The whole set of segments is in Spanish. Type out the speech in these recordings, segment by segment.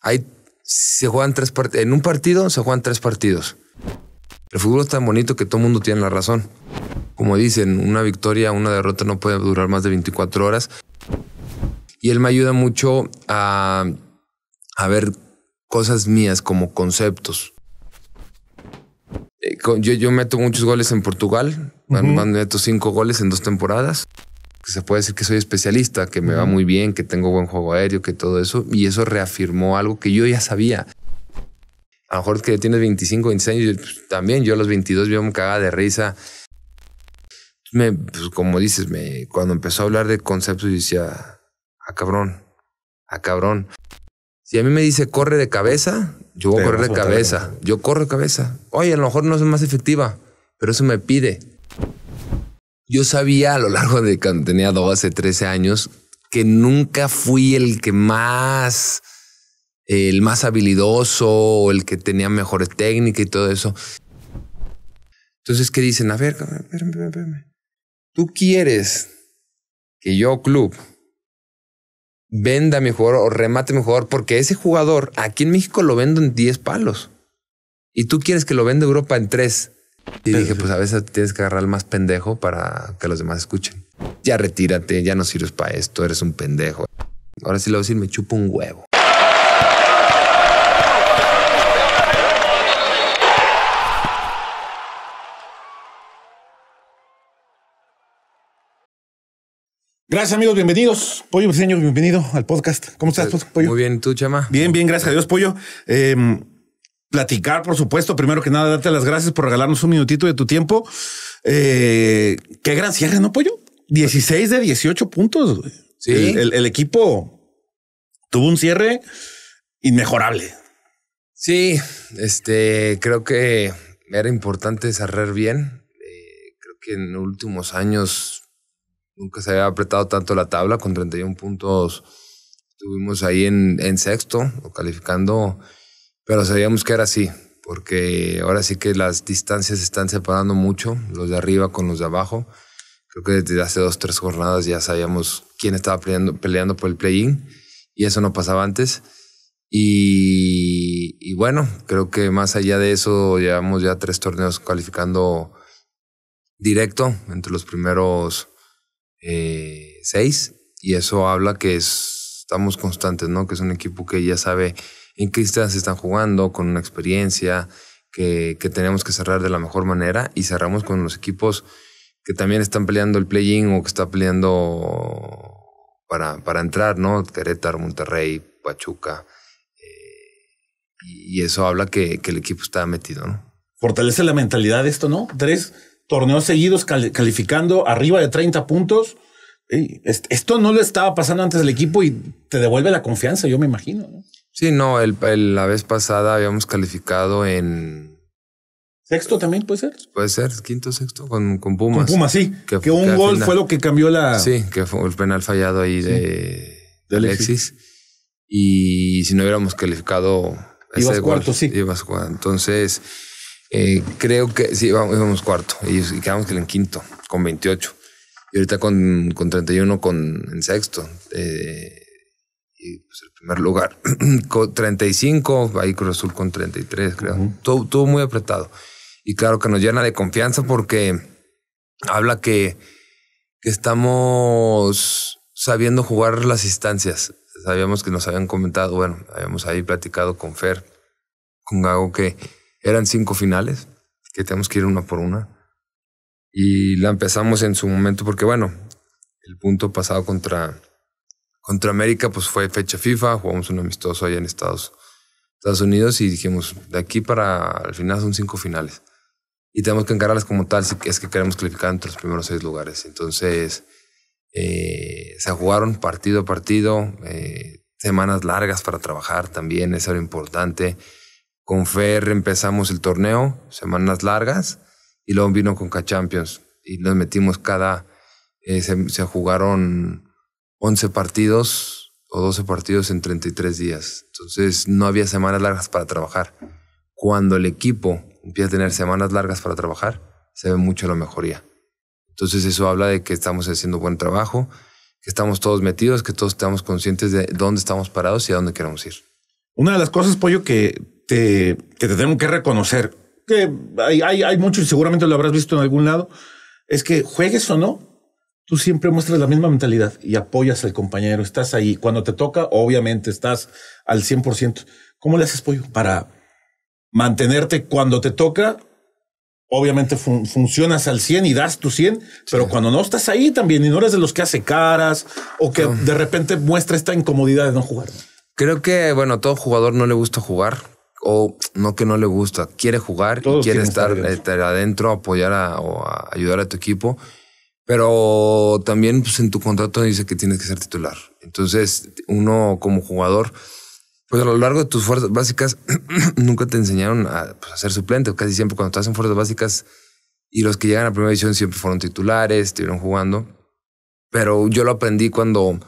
Hay, se juegan tres En un partido se juegan tres partidos. El fútbol es tan bonito que todo el mundo tiene la razón. Como dicen, una victoria, una derrota no puede durar más de 24 horas. Y él me ayuda mucho a, ver cosas mías como conceptos. Eh, yo, meto muchos goles en Portugal, meto cinco goles en dos temporadas que se puede decir que soy especialista, que me va muy bien, que tengo buen juego aéreo, que todo eso. Y eso reafirmó algo que yo ya sabía. A lo mejor que tienes 25, 26 años, pues, también yo a los 22 yo me cagaba de risa. Me, pues, como dices, me, cuando empezó a hablar de conceptos, yo decía, a ah, cabrón, a ah, cabrón. Si a mí me dice corre de cabeza, yo voy a correr de cabeza. Yo corro de cabeza. Oye, a lo mejor no es más efectiva, pero eso me pide yo sabía a lo largo de cuando tenía 12, 13 años que nunca fui el que más, el más habilidoso el que tenía mejor técnica y todo eso. Entonces, ¿qué dicen? A ver, Tú quieres que yo, club, venda mejor mi jugador o remate mejor, mi jugador, porque ese jugador aquí en México lo vendo en 10 palos y tú quieres que lo venda Europa en 3 y dije, pues a veces tienes que agarrar al más pendejo para que los demás escuchen. Ya retírate, ya no sirves para esto, eres un pendejo. Ahora sí lo voy a decir, me chupo un huevo. Gracias amigos, bienvenidos. Pollo Briseño, bienvenido al podcast. ¿Cómo estás, eh, Pollo? Muy bien, ¿tú, Chama? Bien, bien, gracias a Dios, Pollo. Eh, platicar, por supuesto. Primero que nada, darte las gracias por regalarnos un minutito de tu tiempo. Eh, qué gran cierre, ¿no, Pollo? 16 de 18 puntos. Sí. El, equipo tuvo un cierre inmejorable. Sí, este creo que era importante cerrar bien. Eh, creo que en últimos años nunca se había apretado tanto la tabla con 31 puntos. Estuvimos ahí en, en sexto, o calificando pero sabíamos que era así, porque ahora sí que las distancias se están separando mucho, los de arriba con los de abajo. Creo que desde hace dos, tres jornadas ya sabíamos quién estaba peleando, peleando por el play-in y eso no pasaba antes. Y, y, bueno, creo que más allá de eso, llevamos ya tres torneos calificando directo entre los primeros eh, seis. Y eso habla que estamos constantes, ¿no? Que es un equipo que ya sabe en qué se están jugando, con una experiencia que, tenemos que cerrar de la mejor manera y cerramos con los equipos que también están peleando el play-in o que está peleando para, para entrar, ¿no? Querétaro, Monterrey, Pachuca. Eh, y eso habla que, el equipo está metido, ¿no? Fortalece la mentalidad de esto, ¿no? Tres torneos seguidos calificando arriba de 30 puntos. esto no le estaba pasando antes del equipo y te devuelve la confianza, yo me imagino. Sí, no, el, la vez pasada habíamos calificado en. ¿Sexto también puede ser? Puede ser, quinto, sexto, con, con Pumas. Con Pumas, sí. Que, un gol fue lo que cambió la. Sí, que fue el penal fallado ahí de, de Alexis. Y si no hubiéramos calificado. Ibas cuarto, sí. Entonces, eh, creo que sí, íbamos, cuarto y, quedamos en quinto, con 28. Y ahorita con, con 31, con, en sexto. Eh, y pues, el primer lugar con 35, ahí Cruz Azul con 33, creo. todo, muy apretado. Y claro que nos llena de confianza porque habla que, que estamos sabiendo jugar las instancias. Sabíamos que nos habían comentado, bueno, habíamos ahí platicado con Fer, con Gago, que eran cinco finales, que tenemos que ir una por una. Y la empezamos en su momento porque, bueno, el punto pasado contra contra América, pues fue fecha FIFA, jugamos un amistoso allá en Estados, Unidos y dijimos, de aquí para al final son cinco finales. Y tenemos que encararlas como tal si es que queremos calificar entre los primeros seis lugares. Entonces, eh, se jugaron partido a partido, eh, semanas largas para trabajar también, eso era importante. Con Fer empezamos el torneo, semanas largas, y luego vino con K Champions y nos metimos cada... Eh, se, jugaron 11 partidos o 12 partidos en 33 días. Entonces no había semanas largas para trabajar. Cuando el equipo empieza a tener semanas largas para trabajar, se ve mucho la mejoría. Entonces eso habla de que estamos haciendo buen trabajo, que estamos todos metidos, que todos estamos conscientes de dónde estamos parados y a dónde queremos ir. Una de las cosas, Pollo, que te, que te tengo que reconocer, que hay, hay, hay mucho y seguramente lo habrás visto en algún lado, es que juegues o no, tú siempre muestras la misma mentalidad y apoyas al compañero, estás ahí. Cuando te toca, obviamente estás al 100%. ¿Cómo le haces, Pollo? Para mantenerte cuando te toca, obviamente funcionas al 100 y das tu 100, pero cuando no estás ahí también y no eres de los que hace caras o que de repente muestra esta incomodidad de no jugar. Creo que, bueno, a todo jugador no le gusta jugar, o no que no le gusta, quiere jugar quiere estar, eh, adentro, apoyar o ayudar a tu equipo. Pero también pues, en tu contrato dice que tienes que ser titular. Entonces, uno como jugador, pues a lo largo de tus fuerzas básicas, nunca te enseñaron pues, a, ser suplente. Casi siempre cuando estás en fuerzas básicas y los que llegan a primera división siempre fueron titulares, estuvieron jugando. Pero yo lo aprendí cuando,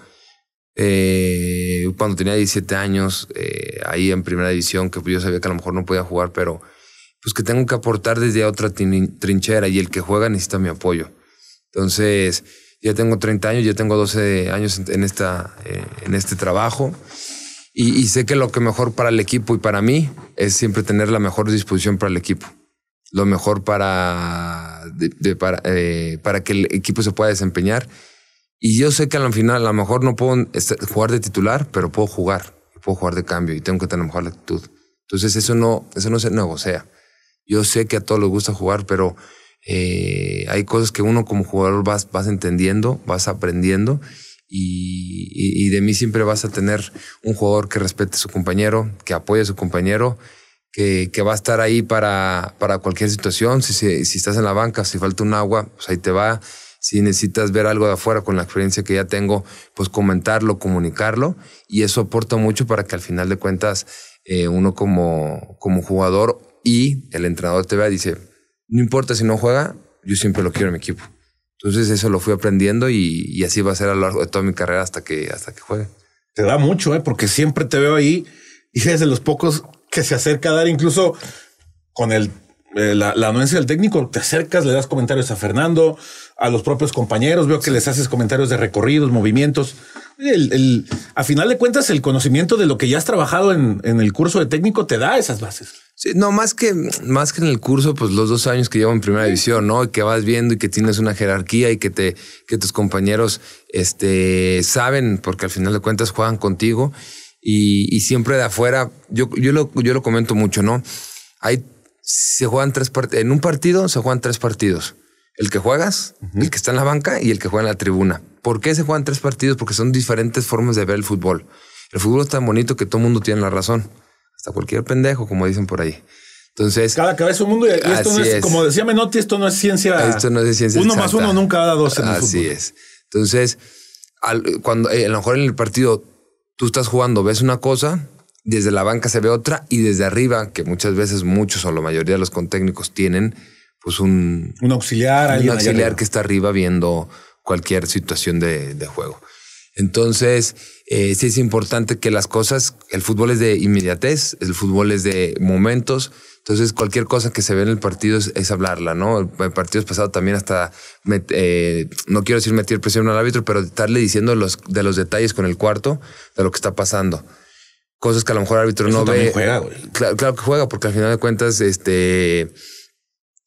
eh, cuando tenía 17 años, eh, ahí en primera división, que yo sabía que a lo mejor no podía jugar, pero pues que tengo que aportar desde otra trinchera y el que juega necesita mi apoyo. Entonces, ya tengo 30 años, ya tengo 12 años en, esta, eh, en este trabajo. Y, sé que lo que mejor para el equipo y para mí es siempre tener la mejor disposición para el equipo. Lo mejor para, eh, para, que el equipo se pueda desempeñar. Y yo sé que al final a lo mejor no puedo jugar de titular, pero puedo jugar. Puedo jugar de cambio y tengo que tener mejor actitud. Entonces eso no, eso no se negocia. Yo sé que a todos les gusta jugar, pero eh, hay cosas que uno como jugador vas, vas entendiendo, vas aprendiendo y, de mí siempre vas a tener un jugador que respete a su compañero, que apoye a su compañero, que, va a estar ahí para, para cualquier situación. Si, si, estás en la banca, si falta un agua, pues ahí te va. Si necesitas ver algo de afuera con la experiencia que ya tengo, pues comentarlo, comunicarlo. Y eso aporta mucho para que al final de cuentas eh, uno como, como jugador y el entrenador te vea y dice, no importa si no juega, yo siempre lo quiero en mi equipo. Entonces eso lo fui aprendiendo y, y, así va a ser a lo largo de toda mi carrera hasta que, hasta que juegue. Te da mucho, ¿eh? porque siempre te veo ahí y eres de los pocos que se acerca a dar incluso con el eh, la, anuencia del técnico, te acercas, le das comentarios a Fernando, a los propios compañeros, veo que les haces comentarios de recorridos, movimientos. El, el, a final de cuentas, el conocimiento de lo que ya has trabajado en, el curso de técnico te da esas bases. Sí, no, más que, más que en el curso, pues los dos años que llevo en primera división, ¿no? Y que vas viendo y que tienes una jerarquía y que te, que tus compañeros, este, saben, porque al final de cuentas juegan contigo y, siempre de afuera. Yo, yo lo, yo lo comento mucho, ¿no? Hay se juegan tres partidos. En un partido se juegan tres partidos. El que juegas, el que está en la banca y el que juega en la tribuna. ¿Por qué se juegan tres partidos? Porque son diferentes formas de ver el fútbol. El fútbol es tan bonito que todo mundo tiene la razón. Hasta cualquier pendejo, como dicen por ahí. Entonces, cada cabeza un mundo esto no es, como decía Menotti, esto no es ciencia. Esto no es ciencia. Uno más uno nunca da dos en el Así es. Entonces, cuando eh, a lo mejor en el partido tú estás jugando, ves una cosa, desde la banca se ve otra y desde arriba, que muchas veces muchos o la mayoría de los contécnicos tienen, pues un, auxiliar, un auxiliar que está arriba viendo cualquier situación de, juego. Entonces, eh, sí es importante que las cosas, el fútbol es de inmediatez, el fútbol es de momentos, entonces cualquier cosa que se ve en el partido es, hablarla, ¿no? En partidos pasado también hasta, eh, no quiero decir meter presión al árbitro, pero estarle diciendo los, de los detalles con el cuarto, de lo que está pasando cosas que a lo mejor el árbitro no ve. Claro, que juega, porque al final de cuentas, este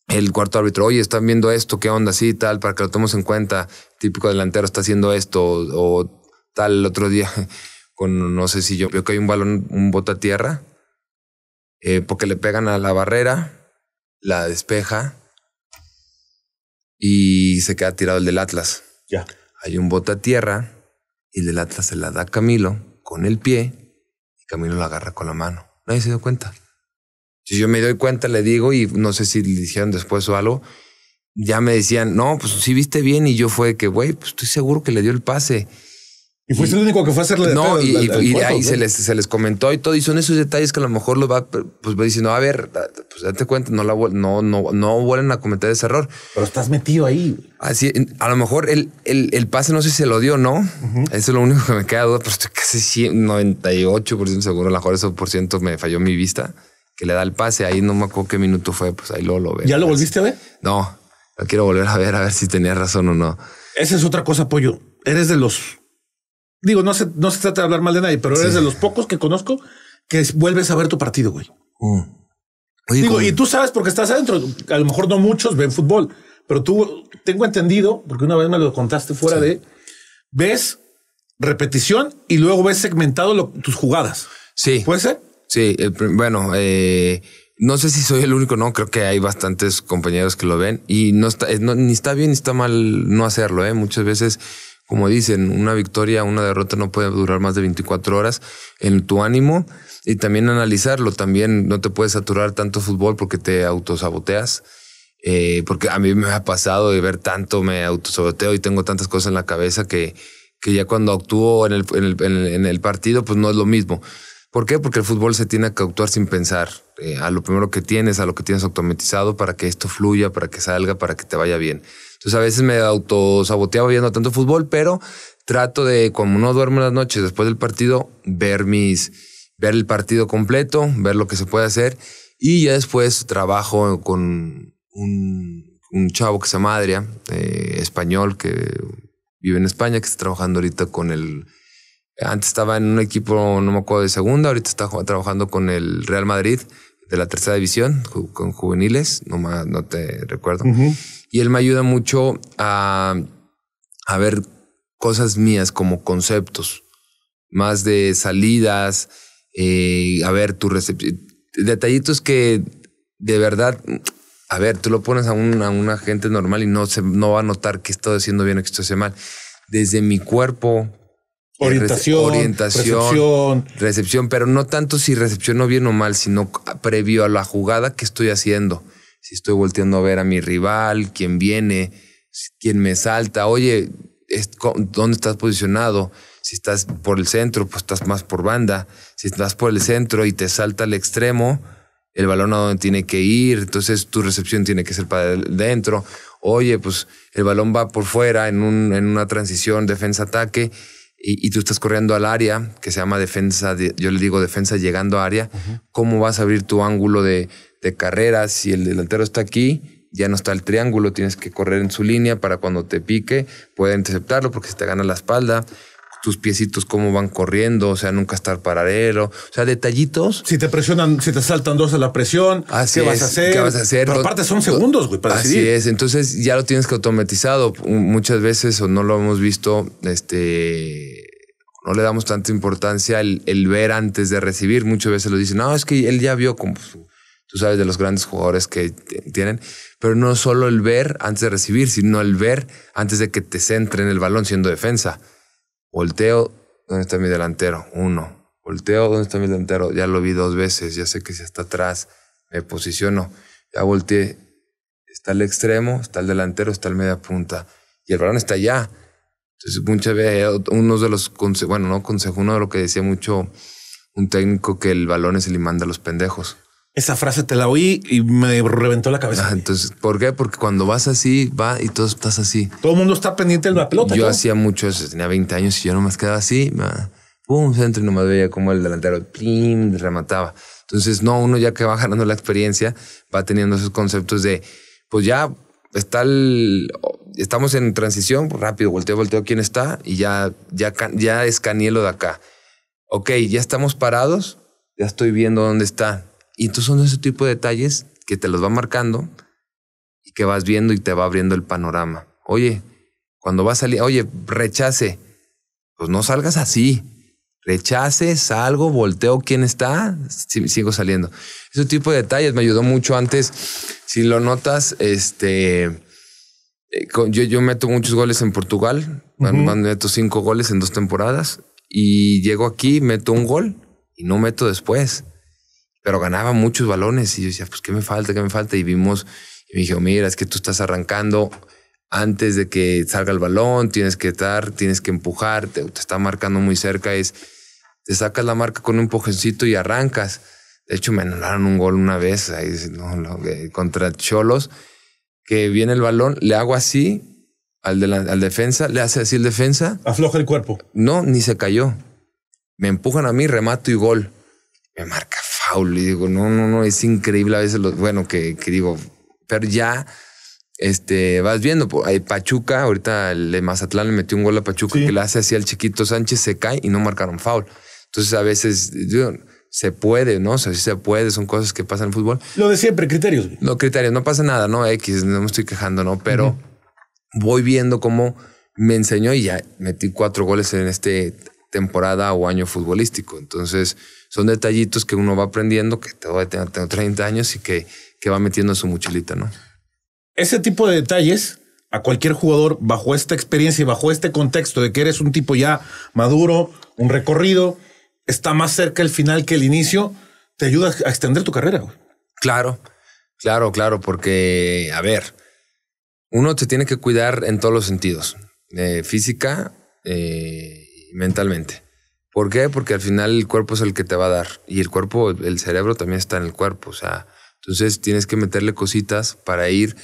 el cuarto árbitro, oye, están viendo esto, qué onda, sí, tal, para que lo tomemos en cuenta. Típico delantero está haciendo esto, o, tal el otro día, con no sé si yo veo que hay un balón, un bota tierra, eh, porque le pegan a la barrera, la despeja y se queda tirado el del Atlas. Ya. Hay un bota tierra y el del Atlas se la da Camilo con el pie no la agarra con la mano. Nadie se dio cuenta. Si yo me doy cuenta, le digo, y no sé si le dijeron después o algo, ya me decían, no, pues si viste bien, y yo fue que, güey, pues estoy seguro que le dio el pase. Y fuiste el único que fue a hacerle No, y, No, y, se, les, comentó y todo. Y son esos detalles que a lo mejor lo va, pues diciendo, a ver, pues date cuenta, no, la, no, no, no vuelven a cometer ese error. Pero estás metido ahí. Así, a lo mejor el, el, pase no sé si se lo dio no. Eso es lo único que me queda duda, pero estoy casi 98% seguro. A lo mejor eso por ciento me falló mi vista que le da el pase. Ahí no me acuerdo qué minuto fue, pues ahí luego lo veo. ¿Ya lo volviste a ver? No, lo quiero volver a ver, a ver si tenía razón o no. Esa es otra cosa, Pollo. Eres de los digo, no se, no se trata de hablar mal de nadie, pero eres de los pocos que conozco que vuelves a ver tu partido, güey. Mm. digo, y tú sabes por qué estás adentro. A lo mejor no muchos ven fútbol, pero tú tengo entendido, porque una vez me lo contaste fuera de, ves repetición y luego ves segmentado tus jugadas. Sí. ¿Puede ser? Sí, bueno, eh, no sé si soy el único, no, creo que hay bastantes compañeros que lo ven y no está, eh, no, ni está bien ni está mal no hacerlo, ¿eh? Muchas veces como dicen, una victoria, una derrota no puede durar más de 24 horas en tu ánimo y también analizarlo. También no te puedes saturar tanto fútbol porque te autosaboteas. Eh, porque a mí me ha pasado de ver tanto, me autosaboteo y tengo tantas cosas en la cabeza que, que ya cuando actúo en el, en, el, partido, pues no es lo mismo. ¿Por qué? Porque el fútbol se tiene que actuar sin pensar eh, a lo primero que tienes, a lo que tienes automatizado para que esto fluya, para que salga, para que te vaya bien. Entonces a veces me autosaboteaba viendo tanto fútbol, pero trato de, como no duermo las noches después del partido, ver mis, ver el partido completo, ver lo que se puede hacer. Y ya después trabajo con un, un chavo que se llama Adria, eh, español, que vive en España, que está trabajando ahorita con el... Antes estaba en un equipo, no me acuerdo, de segunda, ahorita está trabajando con el Real Madrid de la tercera división, con juveniles, no, más, no te recuerdo y él me ayuda mucho a, ver cosas mías como conceptos, más de salidas, eh, a ver tu recepción. detallitos que de verdad, a ver, tú lo pones a, un, a una gente normal y no, se, no va a notar que estoy haciendo bien o que estoy haciendo mal. Desde mi cuerpo, eh, Orientación, orientación, recepción. pero no tanto si recepciono bien o mal, sino previo a la jugada que estoy haciendo si estoy volteando a ver a mi rival, quién viene, quién me salta, oye, ¿dónde estás posicionado? Si estás por el centro, pues estás más por banda. Si estás por el centro y te salta al extremo, el balón a dónde tiene que ir, entonces tu recepción tiene que ser para dentro. Oye, pues el balón va por fuera en, un, en una transición defensa-ataque y, tú estás corriendo al área, que se llama defensa, yo le digo defensa llegando a área, ¿cómo vas a abrir tu ángulo de, de carrera si el delantero está aquí? Ya no está el triángulo, tienes que correr en su línea para cuando te pique, pueda interceptarlo porque se te gana la espalda tus piecitos cómo van corriendo, o sea, nunca estar paralelo, o sea, detallitos. Si te presionan, si te saltan dos a la presión, así ¿qué vas a hacer? ¿Qué vas a hacer? aparte son segundos, güey, para Así es, entonces ya lo tienes que automatizado muchas veces o no lo hemos visto, este no le damos tanta importancia el, ver antes de recibir. Muchas veces lo dicen, no, es que él ya vio como tú sabes de los grandes jugadores que tienen, pero no solo el ver antes de recibir, sino el ver antes de que te centre en el balón siendo defensa. Volteo, ¿dónde está mi delantero? Uno. Volteo, ¿dónde está mi delantero? Ya lo vi dos veces, ya sé que si está atrás, me posiciono. Ya volteé, está el extremo, está el delantero, está el media punta. Y el balón está allá. Entonces, muchas veces, uno de los consejos, bueno, no consejo, uno de lo que decía mucho un técnico que el balón es el imán de los pendejos. Esa frase te la oí y me reventó la cabeza. Ah, entonces, ¿por qué? Porque cuando vas así, va y todos estás así. Todo el mundo está pendiente de la pelota. Yo hacía mucho eso, tenía 20 años y yo nomás quedaba así, pum, centro y nomás veía como el delantero, plim, remataba. Entonces, no, uno ya que va ganando la experiencia, va teniendo esos conceptos de, pues ya está el, estamos en transición, pues rápido, volteo, volteo quién está y ya, ya, ya escaneé de acá. Ok, ya estamos parados, ya estoy viendo dónde está y entonces son ese tipo de detalles que te los va marcando y que vas viendo y te va abriendo el panorama. Oye, cuando va a salir, oye, rechace, pues no salgas así. Rechace, salgo, volteo quién está, sigo saliendo. Ese tipo de detalles me ayudó mucho antes. Si lo notas, este, eh, yo, yo meto muchos goles en Portugal, meto cinco goles en dos temporadas y llego aquí, meto un gol y no meto después pero ganaba muchos balones y yo decía, pues, ¿qué me falta? ¿Qué me falta? Y vimos, y me dijo, mira, es que tú estás arrancando antes de que salga el balón, tienes que estar, tienes que empujar, te, está marcando muy cerca, es, te sacas la marca con un empujoncito y arrancas. De hecho, me anularon un gol una vez ahí, no, contra Cholos, que viene el balón, le hago así al, al defensa, le hace así el defensa. Afloja el cuerpo. No, ni se cayó. Me empujan a mí, remato y gol. Me marca y le digo, no, no, no, es increíble a veces bueno, que, digo, pero ya, este, vas viendo, hay Pachuca, ahorita el de Mazatlán le metió un gol a Pachuca que le hace así al chiquito Sánchez, se cae y no marcaron foul. Entonces a veces, se puede, ¿no? O sea, sí se puede, son cosas que pasan en el fútbol. Lo de siempre, criterios. No, criterios, no pasa nada, ¿no? X, no me estoy quejando, ¿no? Pero voy viendo cómo me enseñó y ya metí cuatro goles en este temporada o año futbolístico. Entonces, son detallitos que uno va aprendiendo, que tengo, tengo 30 años y que, va metiendo su mochilita, ¿no? Ese tipo de detalles a cualquier jugador bajo esta experiencia y bajo este contexto de que eres un tipo ya maduro, un recorrido, está más cerca el final que el inicio, te ayuda a extender tu carrera. Claro, claro, claro, porque, a ver, uno te tiene que cuidar en todos los sentidos, eh, física, eh, mentalmente. ¿Por qué? Porque al final el cuerpo es el que te va a dar y el cuerpo, el cerebro también está en el cuerpo, o sea, entonces tienes que meterle cositas para ir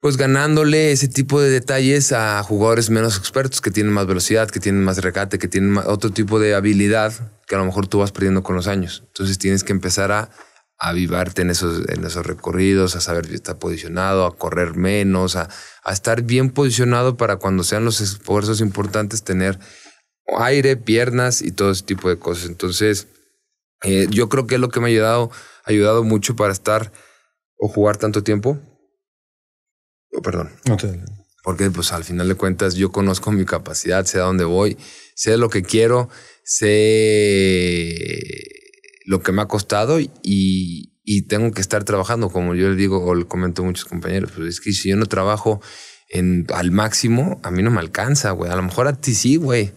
pues ganándole ese tipo de detalles a jugadores menos expertos que tienen más velocidad, que tienen más recate, que tienen otro tipo de habilidad que a lo mejor tú vas perdiendo con los años. Entonces tienes que empezar a a avivarte en esos, en esos recorridos, a saber si está posicionado, a correr menos, a, a, estar bien posicionado para cuando sean los esfuerzos importantes tener aire, piernas y todo ese tipo de cosas. Entonces, eh, yo creo que es lo que me ha ayudado, ayudado mucho para estar o jugar tanto tiempo. Oh, no, perdón. Porque pues al final de cuentas yo conozco mi capacidad, sé a dónde voy, sé lo que quiero, sé lo que me ha costado y, tengo que estar trabajando, como yo le digo o le comento muchos compañeros, pues es que si yo no trabajo en, al máximo, a mí no me alcanza, güey. A lo mejor a ti sí, güey.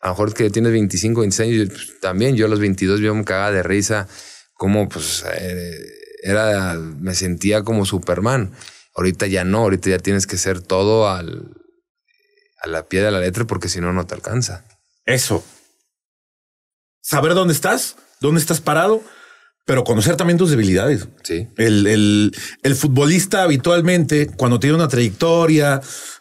A lo mejor es que tienes 25, 26 años, pues, también yo a los 22 yo me cagaba de risa, como pues eh, era, me sentía como Superman. Ahorita ya no, ahorita ya tienes que ser todo al, a la piedra de la letra porque si no, no te alcanza. Eso. Saber dónde estás, dónde estás parado, pero conocer también tus debilidades. Sí. El, futbolista habitualmente, cuando tiene una trayectoria,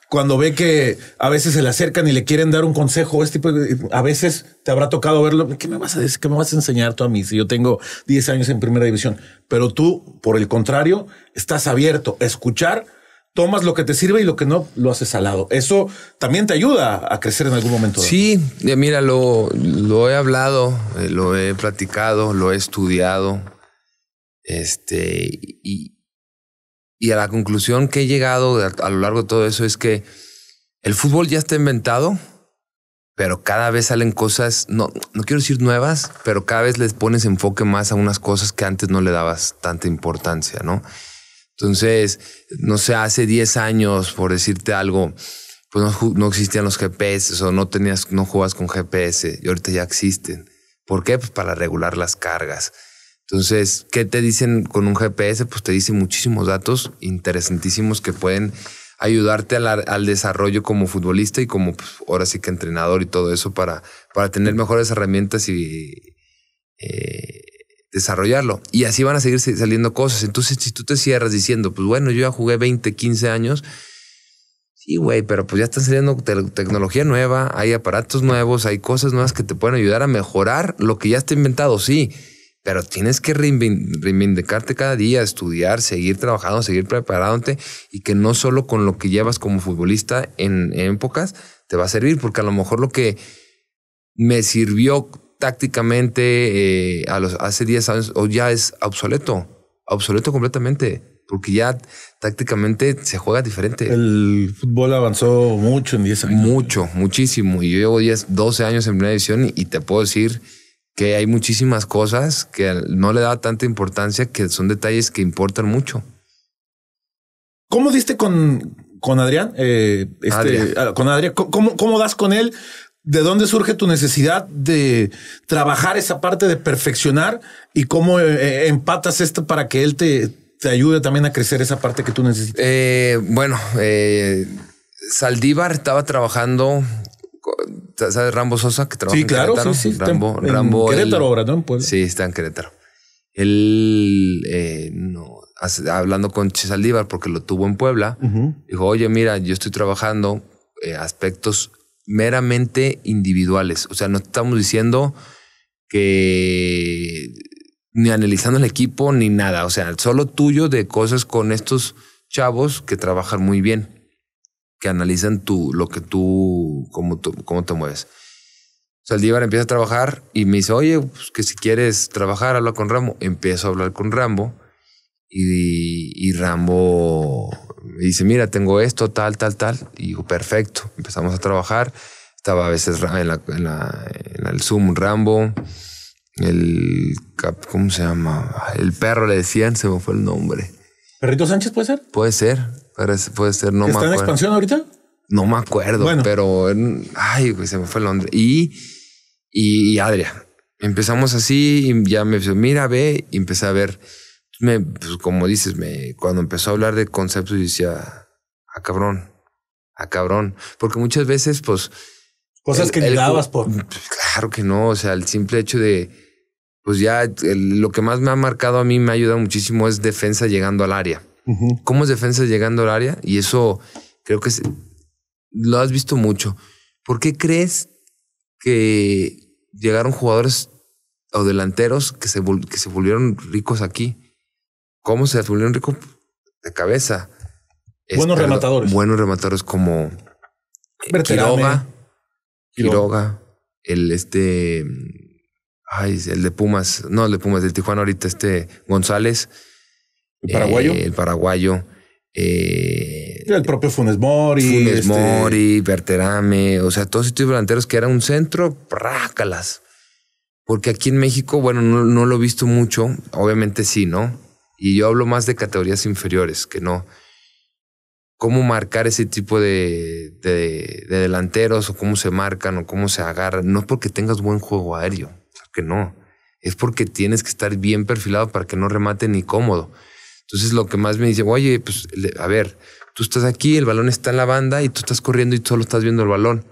cuando ve que a veces se le acercan y le quieren dar un consejo, este tipo a veces te habrá tocado verlo. ¿Qué me vas a decir? ¿Qué me vas a enseñar tú a mí si yo tengo 10 años en primera división? Pero tú, por el contrario, estás abierto a escuchar tomas lo que te sirve y lo que no lo haces al lado. Eso también te ayuda a crecer en algún momento. Sí, mira, lo, lo he hablado, eh, lo he platicado, lo he estudiado. Este, y, y a la conclusión que he llegado a lo largo de todo eso es que el fútbol ya está inventado, pero cada vez salen cosas, no, no quiero decir nuevas, pero cada vez les pones enfoque más a unas cosas que antes no le dabas tanta importancia, ¿no? Entonces, no sé, hace 10 años, por decirte algo, pues no, existían los GPS o no tenías, no jugabas con GPS y ahorita ya existen. ¿Por qué? Pues para regular las cargas. Entonces, ¿qué te dicen con un GPS? Pues te dicen muchísimos datos interesantísimos que pueden ayudarte al, desarrollo como futbolista y como pues, ahora sí que entrenador y todo eso para, para tener mejores herramientas y, eh, desarrollarlo. Y así van a seguir saliendo cosas. Entonces, si tú te cierras diciendo, pues bueno, yo ya jugué 20, 15 años, sí, güey, pero pues ya están saliendo tecnología nueva, hay aparatos nuevos, hay cosas nuevas que te pueden ayudar a mejorar lo que ya está inventado, sí. Pero tienes que reivindicarte cada día, estudiar, seguir trabajando, seguir preparándote y que no solo con lo que llevas como futbolista en, en épocas te va a servir, porque a lo mejor lo que me sirvió tácticamente eh, a los, hace 10 años o ya es obsoleto, obsoleto completamente, porque ya tácticamente se juega diferente. El fútbol avanzó mucho en 10 años. Mucho, muchísimo. Y yo llevo 10, 12 años en primera división y te puedo decir que hay muchísimas cosas que no le da tanta importancia, que son detalles que importan mucho. ¿Cómo diste con, con Adrián? Eh, este, ah, con Adrián, ¿cómo, ¿cómo das con él? ¿De dónde surge tu necesidad de trabajar esa parte de perfeccionar y cómo eh, eh, empatas esto para que él te, ayude también a crecer esa parte que tú necesitas? Eh, bueno, Saldívar estaba trabajando. ¿Sabes Rambo Sosa que trabaja en claro, Querétaro? Sí, en, Rambo Querétaro ¿no? Sí, está en Querétaro. Él, hablando con Saldívar porque lo tuvo en Puebla, dijo, oye, mira, yo estoy trabajando aspectos meramente individuales. O sea, no estamos diciendo que ni analizando el equipo ni nada. O sea, solo tuyo de cosas con estos chavos que trabajan muy bien, que analizan tú, lo que tú, cómo, tú, cómo te mueves. Díbar empieza a trabajar y me dice, oye, pues, que si quieres trabajar, habla con Rambo. Empiezo a hablar con Rambo y, y, Rambo me dice, mira, tengo esto, tal, tal, tal. Y digo, perfecto, empezamos a trabajar. Estaba a veces en, la, en, la, en el Zoom Rambo, el, ¿cómo se llama? El perro le decían, se me fue el nombre. ¿Perrito Sánchez puede ser? Puede ser, puede ser, no me ¿Está en expansión ahorita? No me acuerdo, pero, ay, pues se me fue el nombre. Y, y, Adria, empezamos así y ya me dijo, mira, ve, y empecé a ver me, pues como dices, me, cuando empezó a hablar de conceptos, yo decía, a ah, cabrón, a ah, cabrón. Porque muchas veces, pues. Cosas que llegabas, dabas por. Claro que no. O sea, el simple hecho de. Pues ya lo que más me ha marcado a mí, me ha ayudado muchísimo, es defensa llegando al área. ¿Cómo es defensa llegando al área? Y eso creo que lo has visto mucho. ¿Por qué crees que llegaron jugadores o delanteros que que se volvieron ricos aquí? cómo se volvió un rico de cabeza. Buenos rematadores. Buenos rematadores como eh, Quiroga, Quiroga, el este, ay, el de Pumas, no, el de Pumas, del Tijuana ahorita, este González. El paraguayo. Eh, el paraguayo. Eh, el propio Funes Mori. Funes este, Mori, Berterame, o sea, todos estos delanteros que era un centro, prácalas. Porque aquí en México, bueno, no lo he visto mucho, obviamente sí, ¿no? Y yo hablo más de categorías inferiores, que no. Cómo marcar ese tipo de, de, delanteros o cómo se marcan o cómo se agarran. No es porque tengas buen juego aéreo, que no. Es porque tienes que estar bien perfilado para que no remate ni cómodo. Entonces lo que más me dice, oye, pues a ver, tú estás aquí, el balón está en la banda y tú estás corriendo y tú solo estás viendo el balón.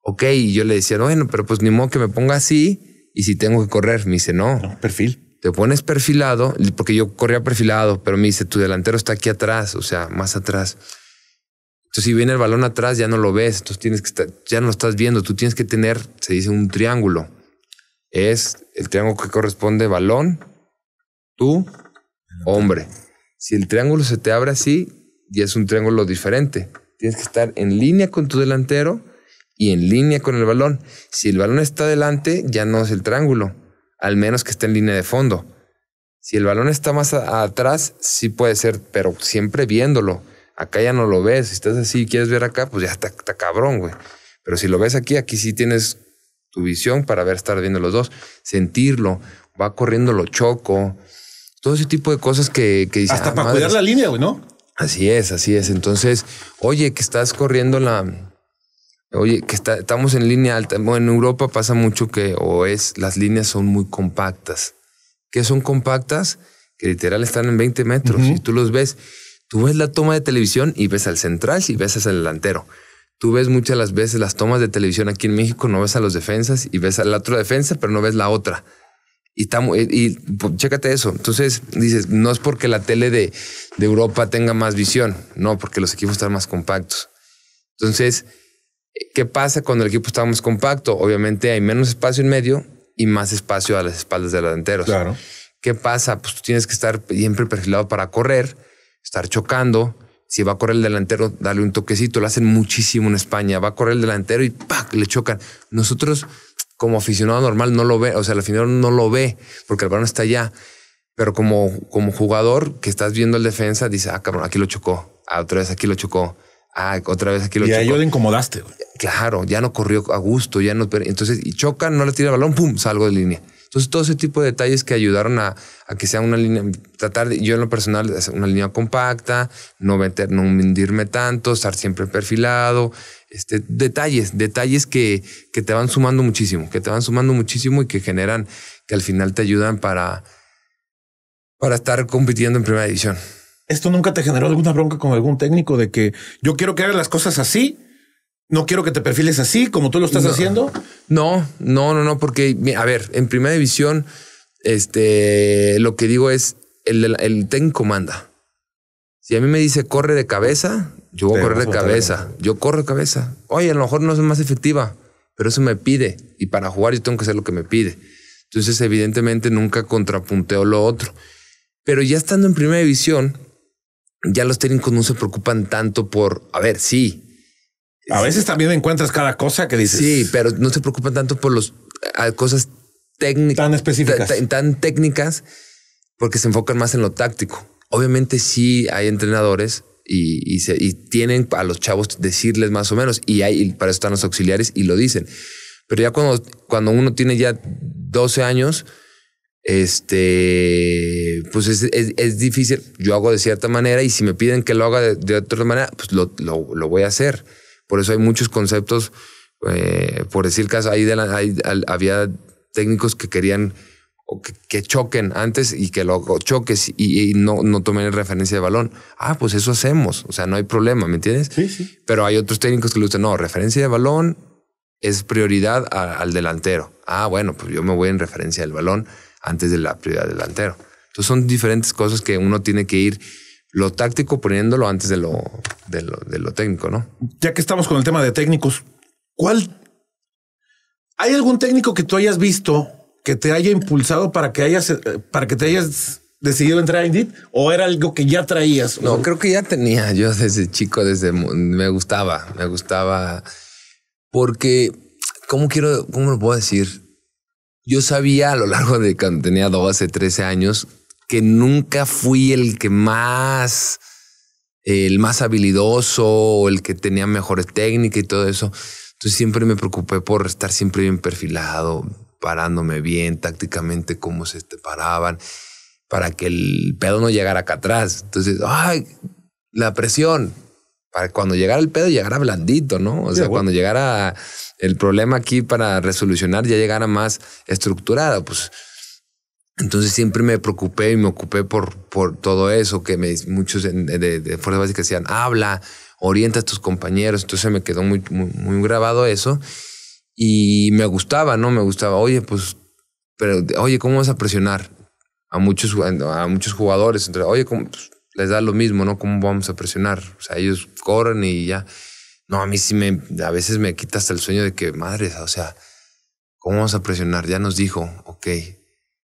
Ok, y yo le decía, bueno, pero pues ni modo que me ponga así y si tengo que correr. Me dice, no perfil te pones perfilado, porque yo corría perfilado, pero me dice, tu delantero está aquí atrás, o sea, más atrás. Entonces, si viene el balón atrás, ya no lo ves, entonces tienes que estar, ya no lo estás viendo, tú tienes que tener, se dice, un triángulo. Es el triángulo que corresponde balón, tú, hombre. Si el triángulo se te abre así, ya es un triángulo diferente. Tienes que estar en línea con tu delantero y en línea con el balón. Si el balón está adelante, ya no es el triángulo al menos que esté en línea de fondo. Si el balón está más atrás, sí puede ser, pero siempre viéndolo. Acá ya no lo ves. Si estás así y quieres ver acá, pues ya está, cabrón, güey. Pero si lo ves aquí, aquí sí tienes tu visión para ver estar viendo los dos, sentirlo, va corriendo lo choco, todo ese tipo de cosas que, Hasta ah, para cuidar la línea, güey, ¿no? Así es, así es. Entonces, oye, que estás corriendo la, Oye, que estamos en línea alta. Bueno, en Europa pasa mucho que o es las líneas son muy compactas. ¿Qué son compactas? Que literal están en 20 metros y tú los ves. Tú ves la toma de televisión y ves al central y ves al delantero. Tú ves muchas las veces las tomas de televisión aquí en México, no ves a los defensas y ves a la otra defensa, pero no ves la otra. Y, y, pues, chécate eso. Entonces dices, no es porque la tele de, de Europa tenga más visión, no, porque los equipos están más compactos. Entonces, ¿Qué pasa cuando el equipo está más compacto? Obviamente hay menos espacio en medio y más espacio a las espaldas de delanteros. Claro. ¿Qué pasa? Pues tú tienes que estar siempre perfilado para correr, estar chocando. Si va a correr el delantero, dale un toquecito. Lo hacen muchísimo en España. Va a correr el delantero y ¡pac! le chocan. Nosotros, como aficionado normal, no lo ve. O sea, el aficionado no lo ve porque el balón está allá. Pero como, como jugador que estás viendo el defensa, dice, ah, cabrón, aquí lo chocó. Ah, otra vez aquí lo chocó ah, otra vez aquí lo Y a yo le incomodaste. Claro, ya no corrió a gusto, ya no. Entonces, y choca, no le tira el balón, pum, salgo de línea. Entonces, todo ese tipo de detalles que ayudaron a, a que sea una línea, tratar de, yo en lo personal, una línea compacta, no, meter, no hundirme tanto, estar siempre perfilado, este, detalles, detalles que, que te van sumando muchísimo, que te van sumando muchísimo y que generan, que al final te ayudan para, para estar compitiendo en primera división. ¿Esto nunca te generó alguna bronca con algún técnico de que yo quiero que hagas las cosas así? No quiero que te perfiles así como tú lo estás haciendo. No, no, no, no, porque a ver, en primera división, este lo que digo es el, el técnico manda. Si a mí me dice corre de cabeza, yo voy a correr de cabeza. Yo corro de cabeza. Oye, a lo mejor no es más efectiva, pero eso me pide. Y para jugar yo tengo que hacer lo que me pide. Entonces, evidentemente, nunca contrapunteo lo otro. Pero ya estando en primera división, ya los técnicos no se preocupan tanto por, a ver, sí. A veces también encuentras cada cosa que dices. Sí, pero no se preocupan tanto por las cosas técnicas. Tan específicas. Tan, técnicas, porque se enfocan más en lo táctico. Obviamente sí hay entrenadores y, tienen a los chavos decirles más o menos, y, hay, para eso están los auxiliares y lo dicen. Pero ya cuando, cuando uno tiene ya 12 años, este, pues es, es, difícil. Yo hago de cierta manera y si me piden que lo haga de, otra manera, pues lo, lo, lo, voy a hacer. Por eso hay muchos conceptos, eh, por decir caso, ahí, había técnicos que querían o que, choquen antes y que lo choques y, no, no tomen referencia de balón. Ah, pues eso hacemos. O sea, no hay problema, ¿me entiendes? Sí, sí. Pero hay otros técnicos que le dicen, no, referencia de balón es prioridad al delantero. Ah, bueno, pues yo me voy en referencia del balón antes de la prioridad delantero. Entonces son diferentes cosas que uno tiene que ir lo táctico poniéndolo antes de lo, de lo, técnico, ¿no? Ya que estamos con el tema de técnicos, ¿cuál? ¿Hay algún técnico que tú hayas visto que te haya impulsado para que hayas, eh, para que te hayas decidido entrar a Indeed? o era algo que ya traías? No, creo que ya tenía. Yo desde chico, desde me gustaba, me gustaba porque, ¿cómo quiero, cómo lo puedo decir? yo sabía a lo largo de cuando tenía 12, 13 años que nunca fui el que más, el más habilidoso el que tenía mejores técnicas y todo eso. Entonces siempre me preocupé por estar siempre bien perfilado, parándome bien, tácticamente cómo se te paraban, para que el pedo no llegara acá atrás. Entonces, la presión, para cuando llegara el pedo llegara blandito, ¿no? O sea, cuando llegara el problema aquí para resolucionar ya llegara más estructurada, pues. Entonces siempre me preocupé y me ocupé por, por todo eso que me, muchos de, de, Básica decían, habla, orienta a tus compañeros. Entonces me quedó muy, muy, grabado eso y me gustaba, ¿no? Me gustaba, oye, pues, pero, oye, ¿cómo vas a presionar a muchos, a muchos jugadores? Entonces, oye, ¿cómo? Pues, les da lo mismo, ¿no? ¿Cómo vamos a presionar? O sea, ellos corren y ya. No, a mí sí me, a veces me quita hasta el sueño de que, madre, o sea, ¿cómo vamos a presionar? Ya nos dijo, ok.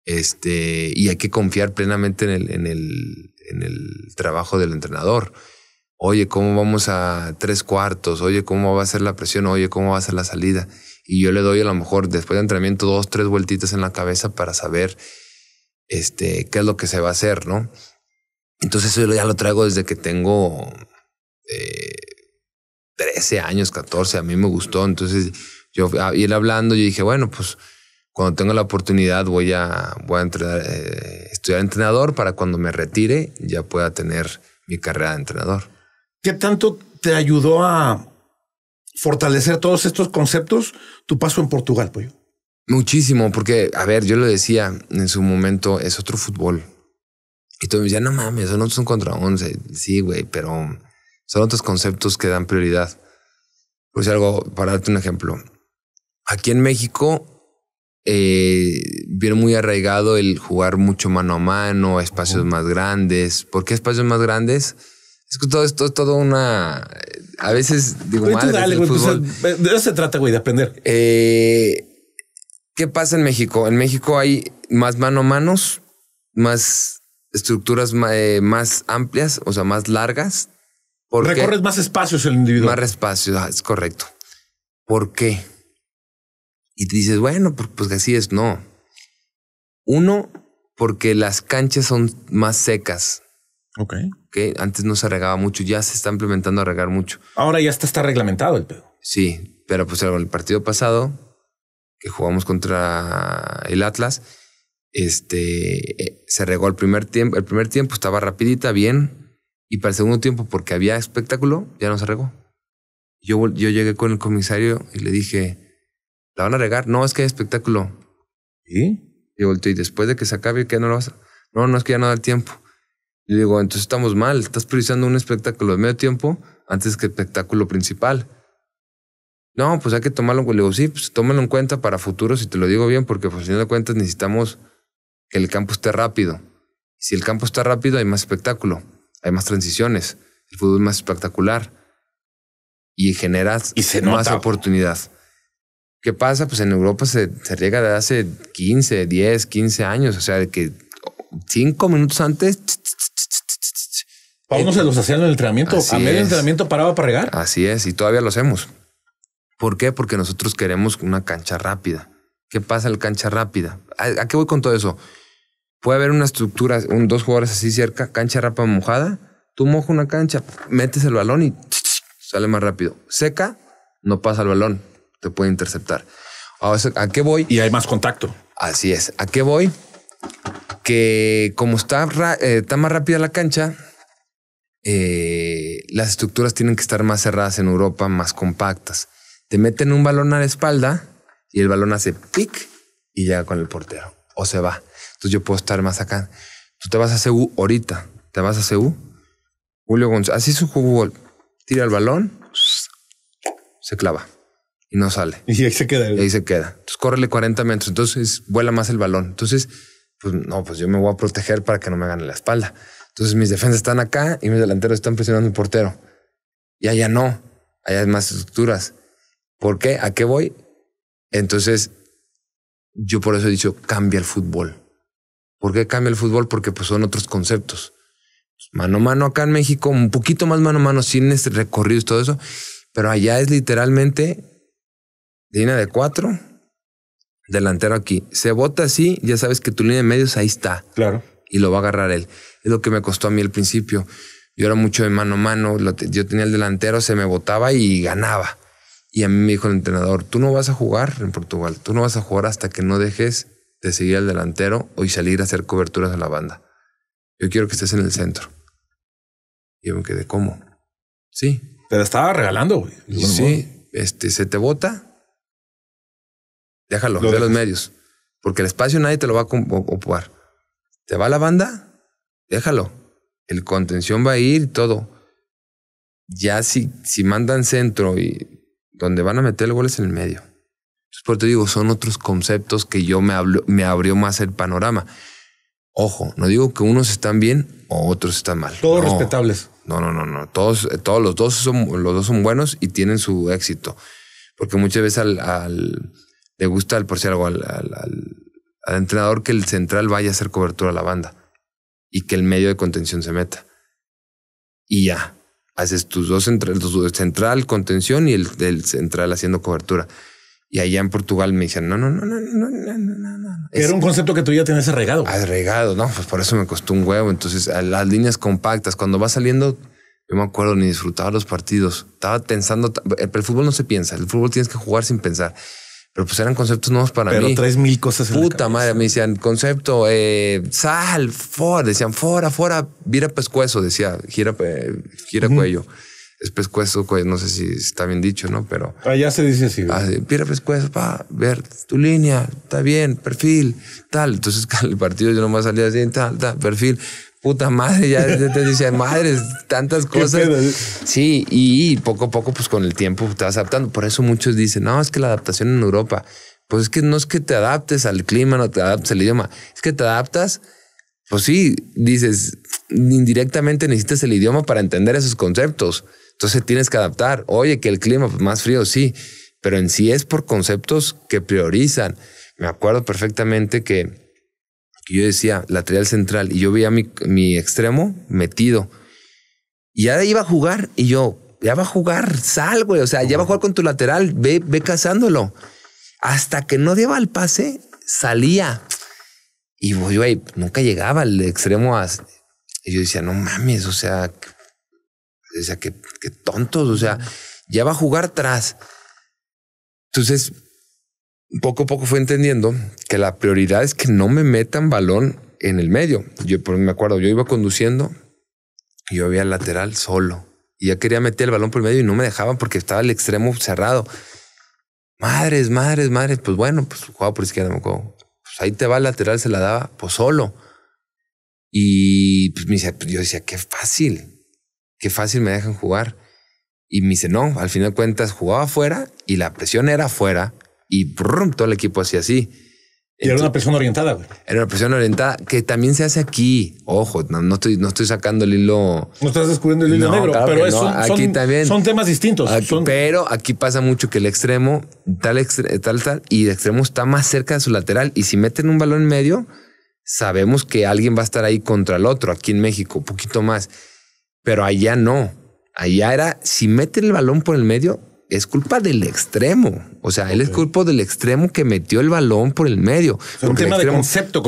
Este, y hay que confiar plenamente en el, en el, en el trabajo del entrenador. Oye, ¿cómo vamos a tres cuartos? Oye, ¿cómo va a ser la presión? Oye, ¿cómo va a ser la salida? Y yo le doy a lo mejor después de entrenamiento dos, tres vueltitas en la cabeza para saber este, qué es lo que se va a hacer, ¿no? Entonces eso ya lo traigo desde que tengo 13 eh, años, 14, a mí me gustó. Entonces yo él hablando, yo dije, bueno, pues cuando tenga la oportunidad voy a, voy a eh, estudiar entrenador para cuando me retire ya pueda tener mi carrera de entrenador. ¿Qué tanto te ayudó a fortalecer todos estos conceptos tu paso en Portugal, Pollo? Muchísimo, porque, a ver, yo lo decía en su momento, es otro fútbol. Y tú me decías, no mames, son contra 11. Sí, güey, pero son otros conceptos que dan prioridad. Pues algo, para darte un ejemplo. Aquí en México eh, viene muy arraigado el jugar mucho mano a mano, espacios más grandes. ¿Por qué espacios más grandes? Es que todo esto es todo una. A veces digo, madre, dale, pues, de eso se trata, güey, de aprender. Eh, ¿Qué pasa en México? En México hay más mano a manos, más estructuras eh, más amplias, o sea, más largas. Recorres más espacios el individuo. Más espacios, ah, es correcto. ¿Por qué? Y te dices, bueno, pues así es. No. Uno, porque las canchas son más secas. Ok. Que antes no se regaba mucho, ya se está implementando a regar mucho. Ahora ya está, está reglamentado el pedo. Sí, pero pues el partido pasado que jugamos contra el Atlas, este, eh, se regó el primer tiempo, el primer tiempo estaba rapidita, bien, y para el segundo tiempo, porque había espectáculo, ya no se regó. Yo, yo llegué con el comisario y le dije, ¿la van a regar? No, es que hay espectáculo. ¿Y? volteé, y después de que se acabe, ¿qué no lo vas a...? No, no, es que ya no da el tiempo. le digo, entonces estamos mal, estás priorizando un espectáculo de medio tiempo antes que el espectáculo principal. No, pues hay que tomarlo en cuenta. Le digo, sí, pues tómalo en cuenta para futuro, si te lo digo bien, porque por pues, fin de cuentas necesitamos que el campo esté rápido. Si el campo está rápido, hay más espectáculo, hay más transiciones, el fútbol es más espectacular y genera más oportunidad. ¿Qué pasa? Pues en Europa se, se riega de hace 15, 10, 15 años, o sea, de que cinco minutos antes. Uno se los hacían en el entrenamiento. a medio entrenamiento paraba para regar. Así es, y todavía lo hacemos. ¿Por qué? Porque nosotros queremos una cancha rápida. ¿Qué pasa al cancha rápida. ¿A, qué voy con todo eso? Puede haber una estructura, dos jugadores así cerca, cancha rápida mojada. Tú mojas una cancha, metes el balón y sale más rápido. Seca, no pasa el balón, te puede interceptar. ¿A, qué voy? Y hay más contacto. Así es. ¿A qué voy? Que como está, eh, más rápida la cancha, eh, las estructuras tienen que estar más cerradas en Europa, más compactas. Te meten un balón a la espalda y el balón hace pic y llega con el portero o se va. Entonces yo puedo estar más acá. Tú te vas a CU ahorita, te vas a CU. Julio González, así su fútbol, tira el balón, se clava y no sale. Y ahí se queda. ahí se queda. Entonces córrele 40 metros, entonces vuela más el balón. Entonces, pues no, pues yo me voy a proteger para que no me gane la espalda. Entonces mis defensas están acá y mis delanteros están presionando el portero. Y allá no, allá hay más estructuras. ¿Por qué? ¿A qué voy? Entonces, yo por eso he dicho, cambia el fútbol. ¿Por qué cambia el fútbol? Porque pues, son otros conceptos. Pues, mano a mano acá en México, un poquito más mano a mano, sin recorridos, todo eso. Pero allá es literalmente línea de cuatro, delantero aquí. Se bota así, ya sabes que tu línea de medios ahí está. Claro. Y lo va a agarrar él. Es lo que me costó a mí al principio. Yo era mucho de mano a mano. Yo tenía el delantero, se me botaba y ganaba. Y a mí me dijo el entrenador, tú no vas a jugar en Portugal, tú no vas a jugar hasta que no dejes de seguir al delantero o y salir a hacer coberturas a la banda. Yo quiero que estés en el centro. Y yo me quedé, ¿cómo? Sí. Te estaba regalando, sí, este, se te bota, déjalo, ve de los medios. Porque el espacio nadie te lo va a ocupar. Te va a la banda, déjalo. El contención va a ir y todo. Ya si, si mandan centro y donde van a meter el gol es en el medio. Por por te digo, son otros conceptos que yo me, abrió más el panorama. Ojo, no digo que unos están bien o otros están mal. Todos respetables. No, no, no, no. Todos, eh, todos los dos son, los dos son buenos y tienen su éxito. Porque muchas veces al, le gusta al por si algo al, entrenador que el central vaya a hacer cobertura a la banda y que el medio de contención se meta. Y ya, haces tus dos central, tu central contención y el, del central haciendo cobertura. Y allá en Portugal me dicen, no, no, no, no, no, no, no, no. Era un concepto que tú ya tenías arregado. Arregado, ah, no, pues por eso me costó un huevo. Entonces, las líneas compactas, cuando va saliendo, yo me acuerdo, ni disfrutaba los partidos. Estaba pensando, el fútbol no se piensa, el fútbol tienes que jugar sin pensar. Pero pues eran conceptos nuevos para mí. Pero tres mil cosas. Puta madre, me decían concepto, eh, sal, for, decían fora, fora, vira pescuezo, decía, gira, eh, gira cuello. Es pescuezo, no sé si está bien dicho, ¿no? Pero... Allá ah, se dice así. así vira pescuezo, pa, ver tu línea, está bien, perfil, tal. Entonces el partido yo nomás salía así, tal, tal, perfil puta madre, ya te decía, madres, tantas cosas. Sí, y poco a poco, pues con el tiempo te vas adaptando. Por eso muchos dicen, no, es que la adaptación en Europa, pues es que no es que te adaptes al clima, no te adaptes al idioma, es que te adaptas. Pues sí, dices, indirectamente necesitas el idioma para entender esos conceptos. Entonces tienes que adaptar. Oye, que el clima pues, más frío, sí, pero en sí es por conceptos que priorizan. Me acuerdo perfectamente que yo decía lateral central y yo veía mi, mi extremo metido. Y ya iba a jugar y yo, ya va a jugar, sal, güey. O sea, ya va a jugar con tu lateral, ve, ve cazándolo. Hasta que no daba el pase, salía. Y voy, güey, nunca llegaba al extremo. A... Y yo decía, no mames, o sea, o sea, qué tontos, o sea, ya va a jugar atrás. Entonces poco a poco fui entendiendo que la prioridad es que no me metan balón en el medio. Yo me acuerdo, yo iba conduciendo y yo había lateral solo. Y ya quería meter el balón por el medio y no me dejaban porque estaba el extremo cerrado. Madres, madres, madres. Pues bueno, pues jugaba por izquierda, me pues ahí te va el lateral, se la daba, pues solo. Y pues, me dice, pues yo decía, qué fácil, qué fácil me dejan jugar. Y me dice, no, al final de cuentas jugaba afuera y la presión era afuera y todo el equipo hacía así. Y era una persona orientada, güey. Era una persona orientada que también se hace aquí. Ojo, no, estoy, no estoy sacando el hilo. No estás descubriendo el hilo negro, pero son, aquí también, son temas distintos. Pero aquí pasa mucho que el extremo, tal, tal, tal, y el extremo está más cerca de su lateral. Y si meten un balón en medio, sabemos que alguien va a estar ahí contra el otro, aquí en México, un poquito más. Pero allá no. Allá era, si meten el balón por el medio, es culpa del extremo. O sea, él es culpa del extremo que metió el balón por el medio. Es un tema de concepto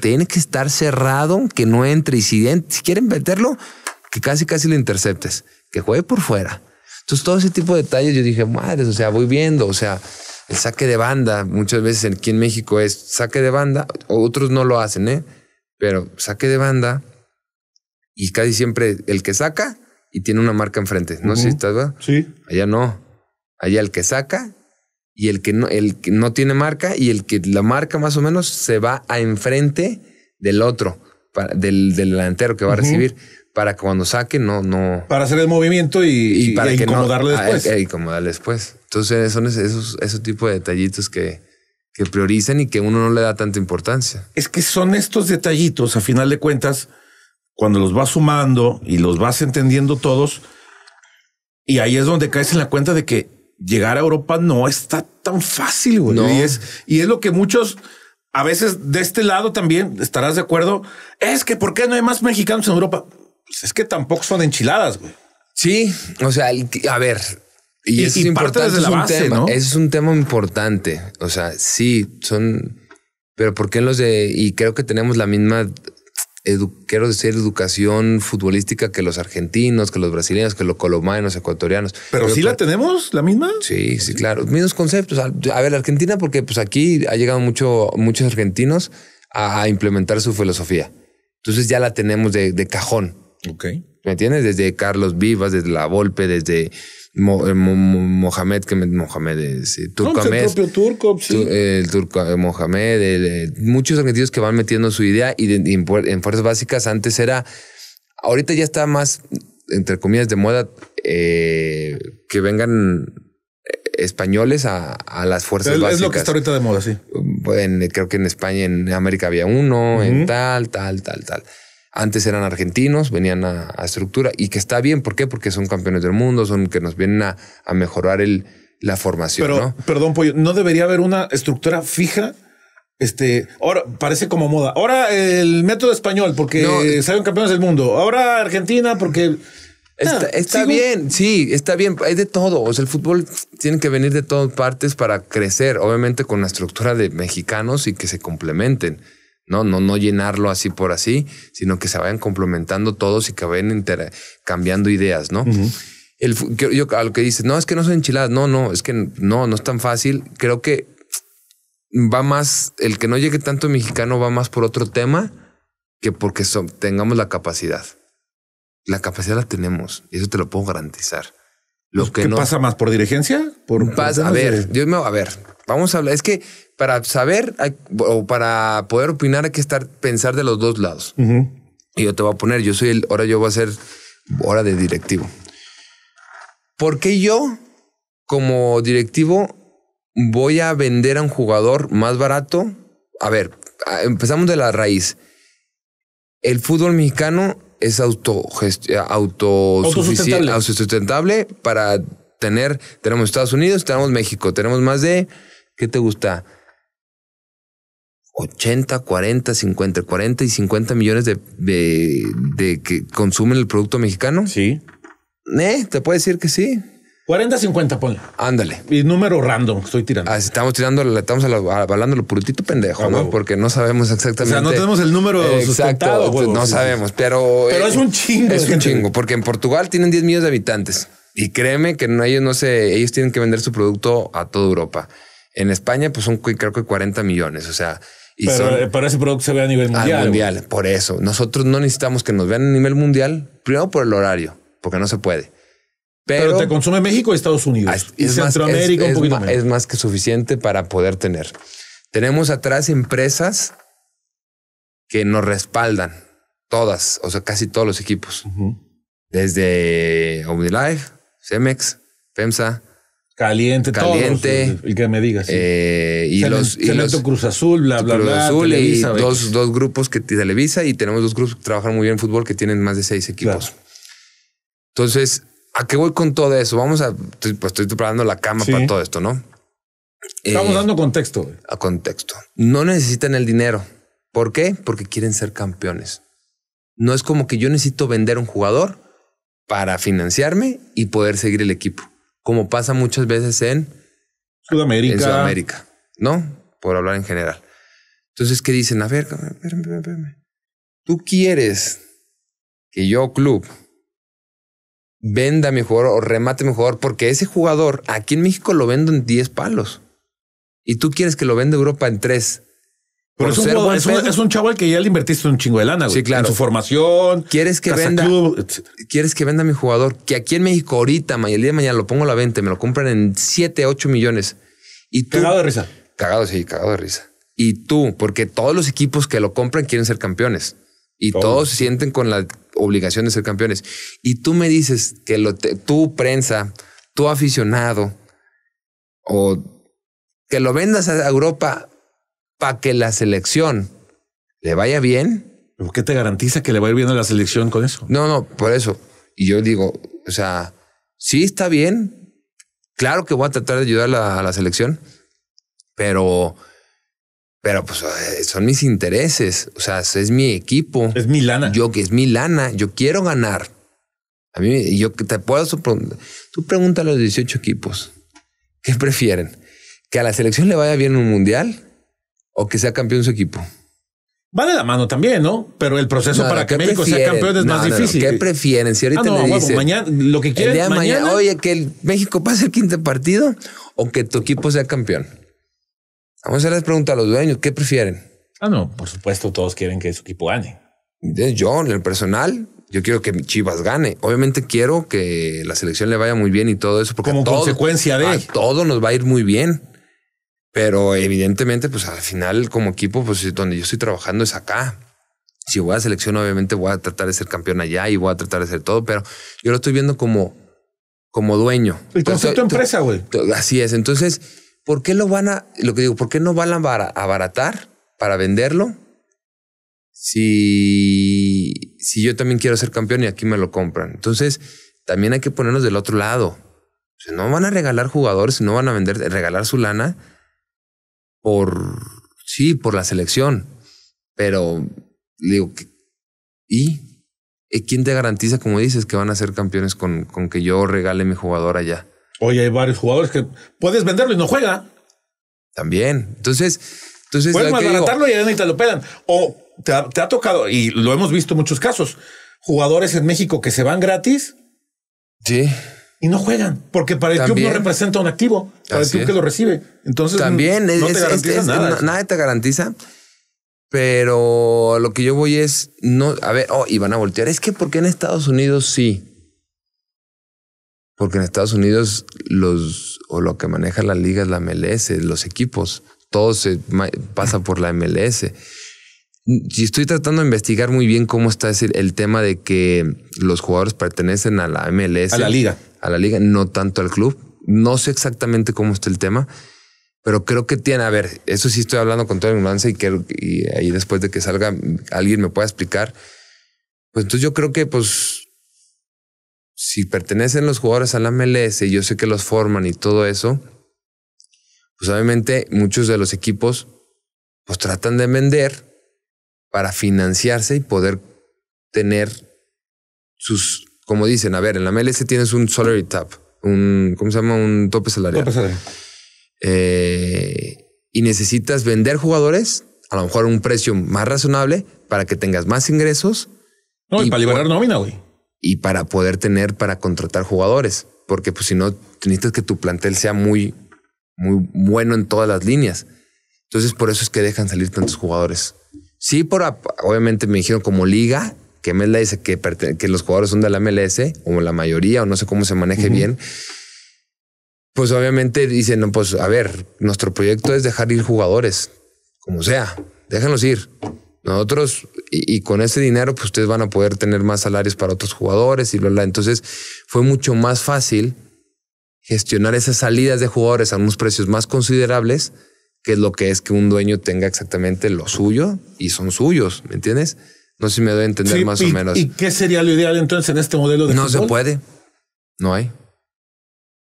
tiene que estar cerrado, que no entre. Y si, quieren meterlo, que casi casi lo interceptes, que juegue por fuera. Entonces, todo ese tipo de detalles, yo dije, madres, o sea, voy viendo, o sea, el saque de banda, muchas veces aquí en México es saque de banda, otros no lo hacen, ¿eh? Pero saque de banda y casi siempre el que saca y tiene una marca enfrente. No si estás, Sí. Allá no. Allá el que saca y el que no, el que no tiene marca y el que la marca más o menos se va a enfrente del otro, del, del, delantero que va a recibir. Para cuando saque, no, no. Para hacer el movimiento y, y, para que incomodarle no, después. y e después. Entonces, son esos, esos tipos de detallitos que, que priorizan y que uno no le da tanta importancia. Es que son estos detallitos, a final de cuentas, cuando los vas sumando y los vas entendiendo todos, y ahí es donde caes en la cuenta de que llegar a Europa no está tan fácil, güey. Y, es, y es lo que muchos, a veces de este lado también, estarás de acuerdo, es que ¿por qué no hay más mexicanos en Europa? Pues es que tampoco son enchiladas, güey. Sí, o sea, a ver, y, es importante, es un tema, importante, o sea, sí, son, pero ¿por qué los de, y creo que tenemos la misma quiero decir, educación futbolística que los argentinos, que los brasileños, que los colombianos, ecuatorianos. ¿Pero, sí la tenemos, la misma? Sí, sí, claro. Mismos conceptos. A ver, la Argentina, porque pues aquí ha llegado mucho, muchos argentinos a, implementar su filosofía. Entonces ya la tenemos de, de cajón. Ok. ¿Me entiendes? Desde Carlos Vivas, desde La Volpe, desde eh, Mohamed, que Mohamed eh, ah, es pues turco El propio turco, el turco eh, Mohamed, muchos argentinos que van metiendo su idea y, en, fuerzas básicas antes era, ahorita ya está más, entre comillas, de moda que vengan españoles a, las fuerzas básicas. Es lo que está ahorita de moda, sí. creo que en España, en América había uno, en tal, tal, tal, tal antes eran argentinos, venían a, estructura y que está bien. ¿Por qué? Porque son campeones del mundo, son que nos vienen a, mejorar el, la formación. Pero, perdón, ¿no debería haber una estructura fija? Este, ahora parece como moda. Ahora el método español, porque eh, salen campeones del mundo. Ahora Argentina, porque. Está, ah, bien, sí, está bien. Hay de todo. O sea, el fútbol tiene que venir de todas partes para crecer, obviamente con la estructura de mexicanos y que se complementen. No, no, no llenarlo así por así, sino que se vayan complementando todos y que vayan cambiando ideas, ¿no? El, a lo que dices, no, es que no son enchiladas, no, no, es que no, no es tan fácil. Creo que va más, el que no llegue tanto mexicano va más por otro tema que porque tengamos la capacidad. La capacidad la tenemos, y eso te lo puedo garantizar. Lo pues, que no... pasa más por dirigencia? Por, a ver, Dios eh, me va a ver, vamos a hablar. Es que para saber o para poder opinar hay que estar pensar de los dos lados. Y yo te voy a poner, yo soy el, ahora yo voy a ser hora de directivo. ¿Por qué yo como directivo voy a vender a un jugador más barato? A ver, empezamos de la raíz. El fútbol mexicano es autosustentable. autosustentable para tener, tenemos Estados Unidos, tenemos México, tenemos más de, ¿qué te gusta? 80, 40, 50, 40 y 50 millones de, de, que consumen el producto mexicano. Sí. Eh, te puede decir que sí. 40-50, ponle. Ándale. Y número random estoy tirando. Ah, estamos tirando, estamos avalando lo puritito pendejo, ah, ¿no? Porque no sabemos exactamente. O sea, no tenemos el número exacto. no sabemos, pero. Pero es eh, un chingo. Es un chingo, porque en Portugal tienen 10 millones de habitantes. Y créeme que ellos no sé, ellos tienen que vender su producto a toda Europa. En España, pues son creo que 40 millones. O sea, eh, pero, ese producto se ve a nivel mundial. A nivel mundial, por eso. Nosotros no necesitamos que nos vean a nivel mundial, primero por el horario, porque no se puede. Pero, te consume México y Estados Unidos. y es Centroamérica más, un poquito más. Es más que suficiente para poder tener. Tenemos atrás empresas que nos respaldan. Todas, o sea, casi todos los equipos. Desde OmniLife, Cemex, Pemsa, Caliente, caliente, y que me digas. Eh, y, los, Cruz Azul, bla, bla, Cruz Azul y dos, dos, grupos que Televisa y tenemos dos grupos que trabajan muy bien en fútbol que tienen más de seis equipos. Entonces, ¿A qué voy con todo eso? Vamos a, pues estoy preparando la cama para todo esto, ¿no? Estamos eh, dando contexto. A contexto. No necesitan el dinero. ¿Por qué? Porque quieren ser campeones. No es como que yo necesito vender un jugador para financiarme y poder seguir el equipo, como pasa muchas veces en Sudamérica. En Sudamérica, ¿no? Por hablar en general. Entonces, ¿qué dicen? A ver, espérame, espérame. Tú quieres que yo, club, venda mi jugador o remate mi jugador, porque ese jugador aquí en México lo vendo en 10 palos. Y tú quieres que lo venda Europa en 3. Pero es un, chaval es, un, que ya le invertiste un chingo de lana, güey. En su formación. Quieres que venda. quieres que venda mi jugador, que aquí en México ahorita, el día de mañana lo pongo a la venta, me lo compran en 7, 8 millones. Y tú, cagado de risa. Cagado, sí, cagado de risa. Y tú, porque todos los equipos que lo compran quieren ser campeones y todos. se sienten con la obligación de ser campeones. Y tú me dices que lo tu prensa, tu aficionado, o que lo vendas a Europa para que la selección le vaya bien. qué te garantiza que le va a ir bien a la selección con eso? No, no, por eso. Y yo digo, o sea, sí está bien. Claro que voy a tratar de ayudar a la selección, pero pero pues son mis intereses, o sea, es mi equipo. Es mi lana. Yo que es mi lana, yo quiero ganar. A mí, yo te puedo... Tú pregunta a los 18 equipos, ¿qué prefieren? ¿Que a la selección le vaya bien un mundial o que sea campeón su equipo? Va de la mano también, ¿no? Pero el proceso para que México sea campeón es más difícil. ¿Qué prefieren? Si ahorita ah, le dicen. mañana, lo que quieren oye, que el México pase el quinto partido o que tu equipo sea campeón. Vamos a hacerles pregunta a los dueños, ¿qué prefieren? Ah, no, por supuesto, todos quieren que su equipo gane. Yo, en el personal, yo quiero que Chivas gane. Obviamente quiero que la selección le vaya muy bien y todo eso, porque como consecuencia de todo nos va a ir muy bien. Pero evidentemente, pues al final, como equipo, pues donde yo estoy trabajando es acá. Si voy a selección, obviamente voy a tratar de ser campeón allá y voy a tratar de hacer todo, pero yo lo estoy viendo como, como dueño. El concepto empresa, güey. Así es. Entonces, ¿por qué lo van a, lo que digo, por qué no van a abaratar para venderlo? Si, si yo también quiero ser campeón y aquí me lo compran. Entonces, también hay que ponernos del otro lado. sea, no van a regalar jugadores, no van a vender, regalar su lana por, sí, por la selección. Pero, digo, ¿y? ¿Eh, ¿Quién te garantiza, como dices, que van a ser campeones con, con que yo regale mi jugador allá? Hoy hay varios jugadores que puedes venderlo y no juega. También. Entonces, entonces. Puedes malbaratarlo y y ahí te lo pelan. O te ha, tocado, y lo hemos visto en muchos casos, jugadores en México que se van gratis. Sí. Y no juegan, porque para el club no representa un activo, para el club que lo recibe. Entonces, También te nada. te garantiza. Pero lo que yo voy es, no, a ver, oh, y van a voltear. Es que porque en Estados Unidos sí. Porque en Estados Unidos los o lo que maneja la liga es la MLS, los equipos, todo se pasa por la MLS. Y estoy tratando de investigar muy bien cómo está ese, el tema de que los jugadores pertenecen a la MLS. A la liga. A la liga, no tanto al club. No sé exactamente cómo está el tema, pero creo que tiene, a ver, eso sí estoy hablando con toda la ignorancia y, que, y ahí después de que salga alguien me pueda explicar. Pues entonces yo creo que pues si pertenecen los jugadores a la MLS, yo sé que los forman y todo eso, pues obviamente muchos de los equipos pues tratan de vender para financiarse y poder tener sus, como dicen, a ver, en la MLS tienes un salary tap, un, ¿cómo se llama? Un tope salarial. Eh, y necesitas vender jugadores a lo mejor a un precio más razonable para que tengas más ingresos. No, y, y para liberar nómina, güey y para poder tener para contratar jugadores, porque pues si no necesitas que tu plantel sea muy muy bueno en todas las líneas. Entonces por eso es que dejan salir tantos jugadores. Sí, por obviamente me dijeron como liga que MLS dice que, que los jugadores son de la MLS o la mayoría o no sé cómo se maneje bien. Pues obviamente dicen, no, pues a ver, nuestro proyecto es dejar ir jugadores, como sea, déjanos ir. Nosotros, y, con ese dinero, pues ustedes van a poder tener más salarios para otros jugadores y bla, bla. Entonces, fue mucho más fácil gestionar esas salidas de jugadores a unos precios más considerables, que es lo que es que un dueño tenga exactamente lo suyo y son suyos, ¿me entiendes? No sé si me doy a entender más o menos. ¿Y qué sería lo ideal entonces en este modelo de No se puede. No hay.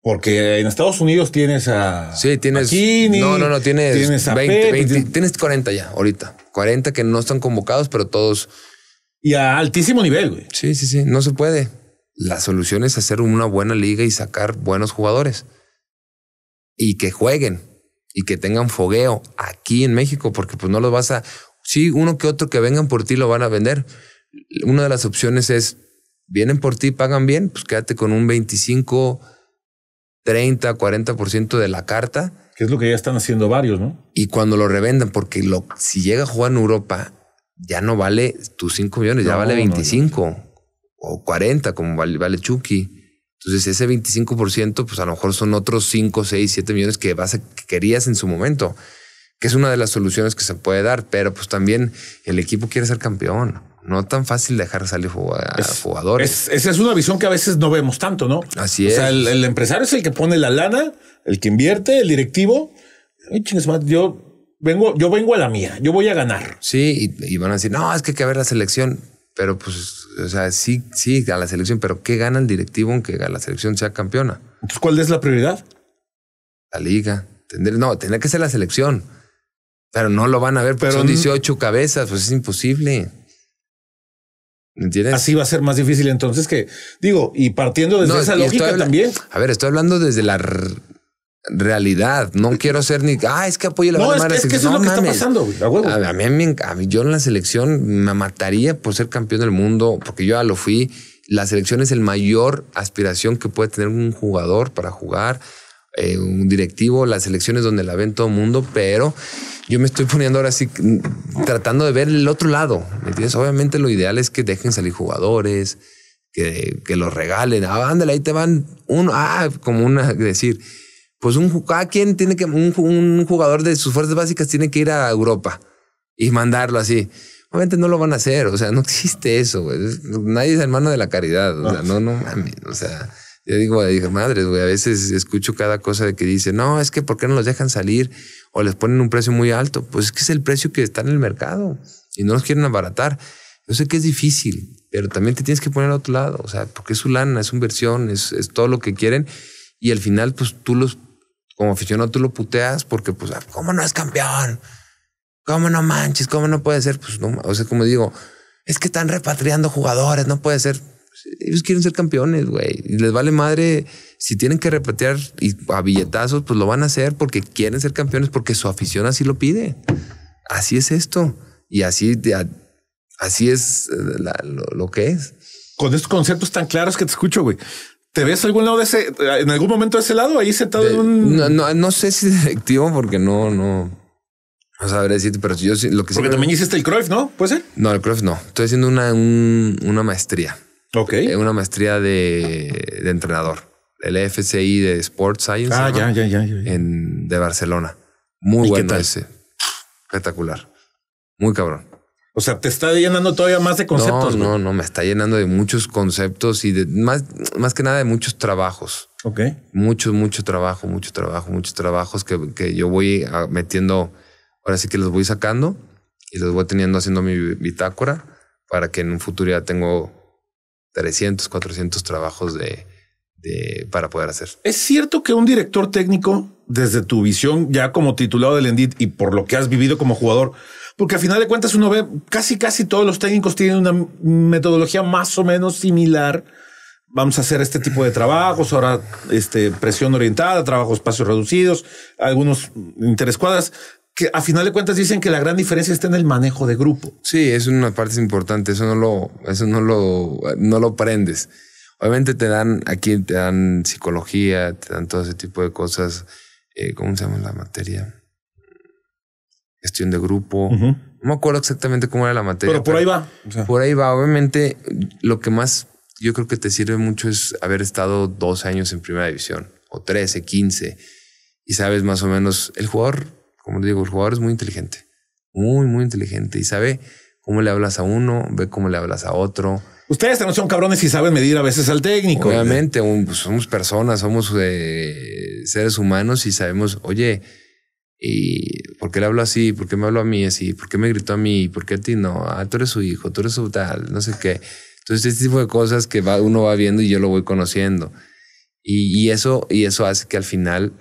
Porque en Estados Unidos tienes a. Sí, tienes. no, no, no, tienes. Tienes a 20, 20, tienes, tienes 40 ya, ahorita. 40 que no están convocados, pero todos. Y a altísimo nivel, güey. Sí, sí, sí. No se puede. La solución es hacer una buena liga y sacar buenos jugadores. Y que jueguen y que tengan fogueo aquí en México, porque pues no los vas a. Sí, uno que otro que vengan por ti lo van a vender. Una de las opciones es: vienen por ti, pagan bien, pues quédate con un 25 30, 40% de la carta. Que es lo que ya están haciendo varios, ¿no? Y cuando lo revendan, porque si llega a jugar en Europa, ya no vale tus 5 millones, ya vale 25 o 40, como vale, Chucky. Entonces, ese 25%, pues a lo mejor son otros 5, 6, 7 millones que, vas que querías en su momento, que es una de las soluciones que se puede dar, pero pues también el equipo quiere ser campeón. No tan fácil dejar salir jugadores. esa es una visión que a veces no vemos tanto, ¿no? Así es. O sea, el, empresario es el que pone la lana, el que invierte, el directivo. Yo vengo, yo vengo a la mía, yo voy a ganar. Sí, y, van a decir, no, es que hay que ver la selección. Pero pues, o sea, sí, sí, a la selección, pero ¿qué gana el directivo aunque la selección sea campeona? Entonces, ¿cuál es la prioridad? La liga. no, tendría que ser la selección. Pero no lo van a ver pero, son 18 cabezas, pues es imposible. Así va a ser más difícil entonces que, digo, y partiendo desde esa lógica también. A ver, estoy hablando desde la realidad. No quiero ser ni, ah, es que apoyo la no, es, que, es eso es lo que está pasando, a, mí, a, mí, yo en la selección me mataría por ser campeón del mundo, porque yo ya lo fui. La selección es el mayor aspiración que puede tener un jugador para jugar eh, un directivo, las elecciones donde la ven todo el mundo, pero yo me estoy poniendo ahora así, tratando de ver el otro lado. ¿me entiendes? Obviamente lo ideal es que dejen salir jugadores, que, que los regalen. Ah, ándale, ahí te van uno. Ah, como una decir, pues un, quien tiene que, un, un jugador de sus fuerzas básicas tiene que ir a Europa y mandarlo así. Obviamente no lo van a hacer, o sea, no existe eso, Nadie es hermano de la caridad, o sea, no, no o sea. Yo digo, madre, güey, a veces escucho cada cosa de que dice, no, es que ¿por qué no los dejan salir? O les ponen un precio muy alto. Pues es que es el precio que está en el mercado y no los quieren abaratar. Yo sé que es difícil, pero también te tienes que poner a otro lado, o sea, porque es su lana, es su inversión, es, es todo lo que quieren. Y al final, pues tú los, como aficionado, tú lo puteas porque, pues, ah, ¿cómo no es campeón? ¿Cómo no manches? ¿Cómo no puede ser? Pues, no, o sea, como digo, es que están repatriando jugadores, no puede ser ellos quieren ser campeones, güey. les vale madre. Si tienen que repartear y a billetazos, pues lo van a hacer porque quieren ser campeones, porque su afición así lo pide. Así es esto. Y así, así es eh, lo, que es. Con estos conceptos tan claros que te escucho, güey. ¿Te ves algún lado de ese, en algún momento de ese lado, ahí sentado un... No, sé si directivo porque no, no, no sabré decirte, pero yo lo que Porque también hiciste el Cruyff, ¿no? ¿Puede ser? No, el Cruyff no. Estoy haciendo una, una maestría. Ok. Eh, una maestría de, entrenador. El FCI de Sports Science. Ah, ya, ya, ya, En, de Barcelona. Muy bueno ese. Espectacular. Muy cabrón. O sea, te está llenando todavía más de conceptos. No, no, no, me está llenando de muchos conceptos y de más, más que nada de muchos trabajos. Ok. Mucho, mucho trabajo, mucho trabajo, muchos trabajos que, que yo voy metiendo. Ahora sí que los voy sacando y los voy teniendo haciendo mi bitácora para que en un futuro ya tengo 300, 400 trabajos de, para poder hacer. Es cierto que un director técnico, desde tu visión, ya como titulado del Endit y por lo que has vivido como jugador, porque al final de cuentas uno ve casi, casi todos los técnicos tienen una metodología más o menos similar. Vamos a hacer este tipo de trabajos, ahora este, presión orientada, trabajos espacios reducidos, algunos interescuadras que a final de cuentas dicen que la gran diferencia está en el manejo de grupo. Sí, es una parte importante. Eso no lo, eso no lo, no lo aprendes. Obviamente te dan, aquí te dan psicología, te dan todo ese tipo de cosas. Eh, ¿Cómo se llama la materia? Gestión de grupo. No me acuerdo exactamente cómo era la materia. Pero por ahí va. Por ahí va. Obviamente, lo que más yo creo que te sirve mucho es haber estado dos años en primera división, o 13, 15, y sabes más o menos el jugador como digo, el jugador es muy inteligente, muy, muy inteligente y sabe cómo le hablas a uno, ve cómo le hablas a otro. Ustedes no son cabrones y saben medir a veces al técnico. Obviamente, pues, somos personas, somos seres humanos y sabemos, oye, ¿y ¿por qué le hablo así? ¿Por qué me hablo a mí así? ¿Por qué me gritó a mí? ¿Por qué a ti no? Ah, tú eres su hijo, tú eres su tal, no sé qué. Entonces, este tipo de cosas que va, uno va viendo y yo lo voy conociendo. y, eso, y eso hace que al final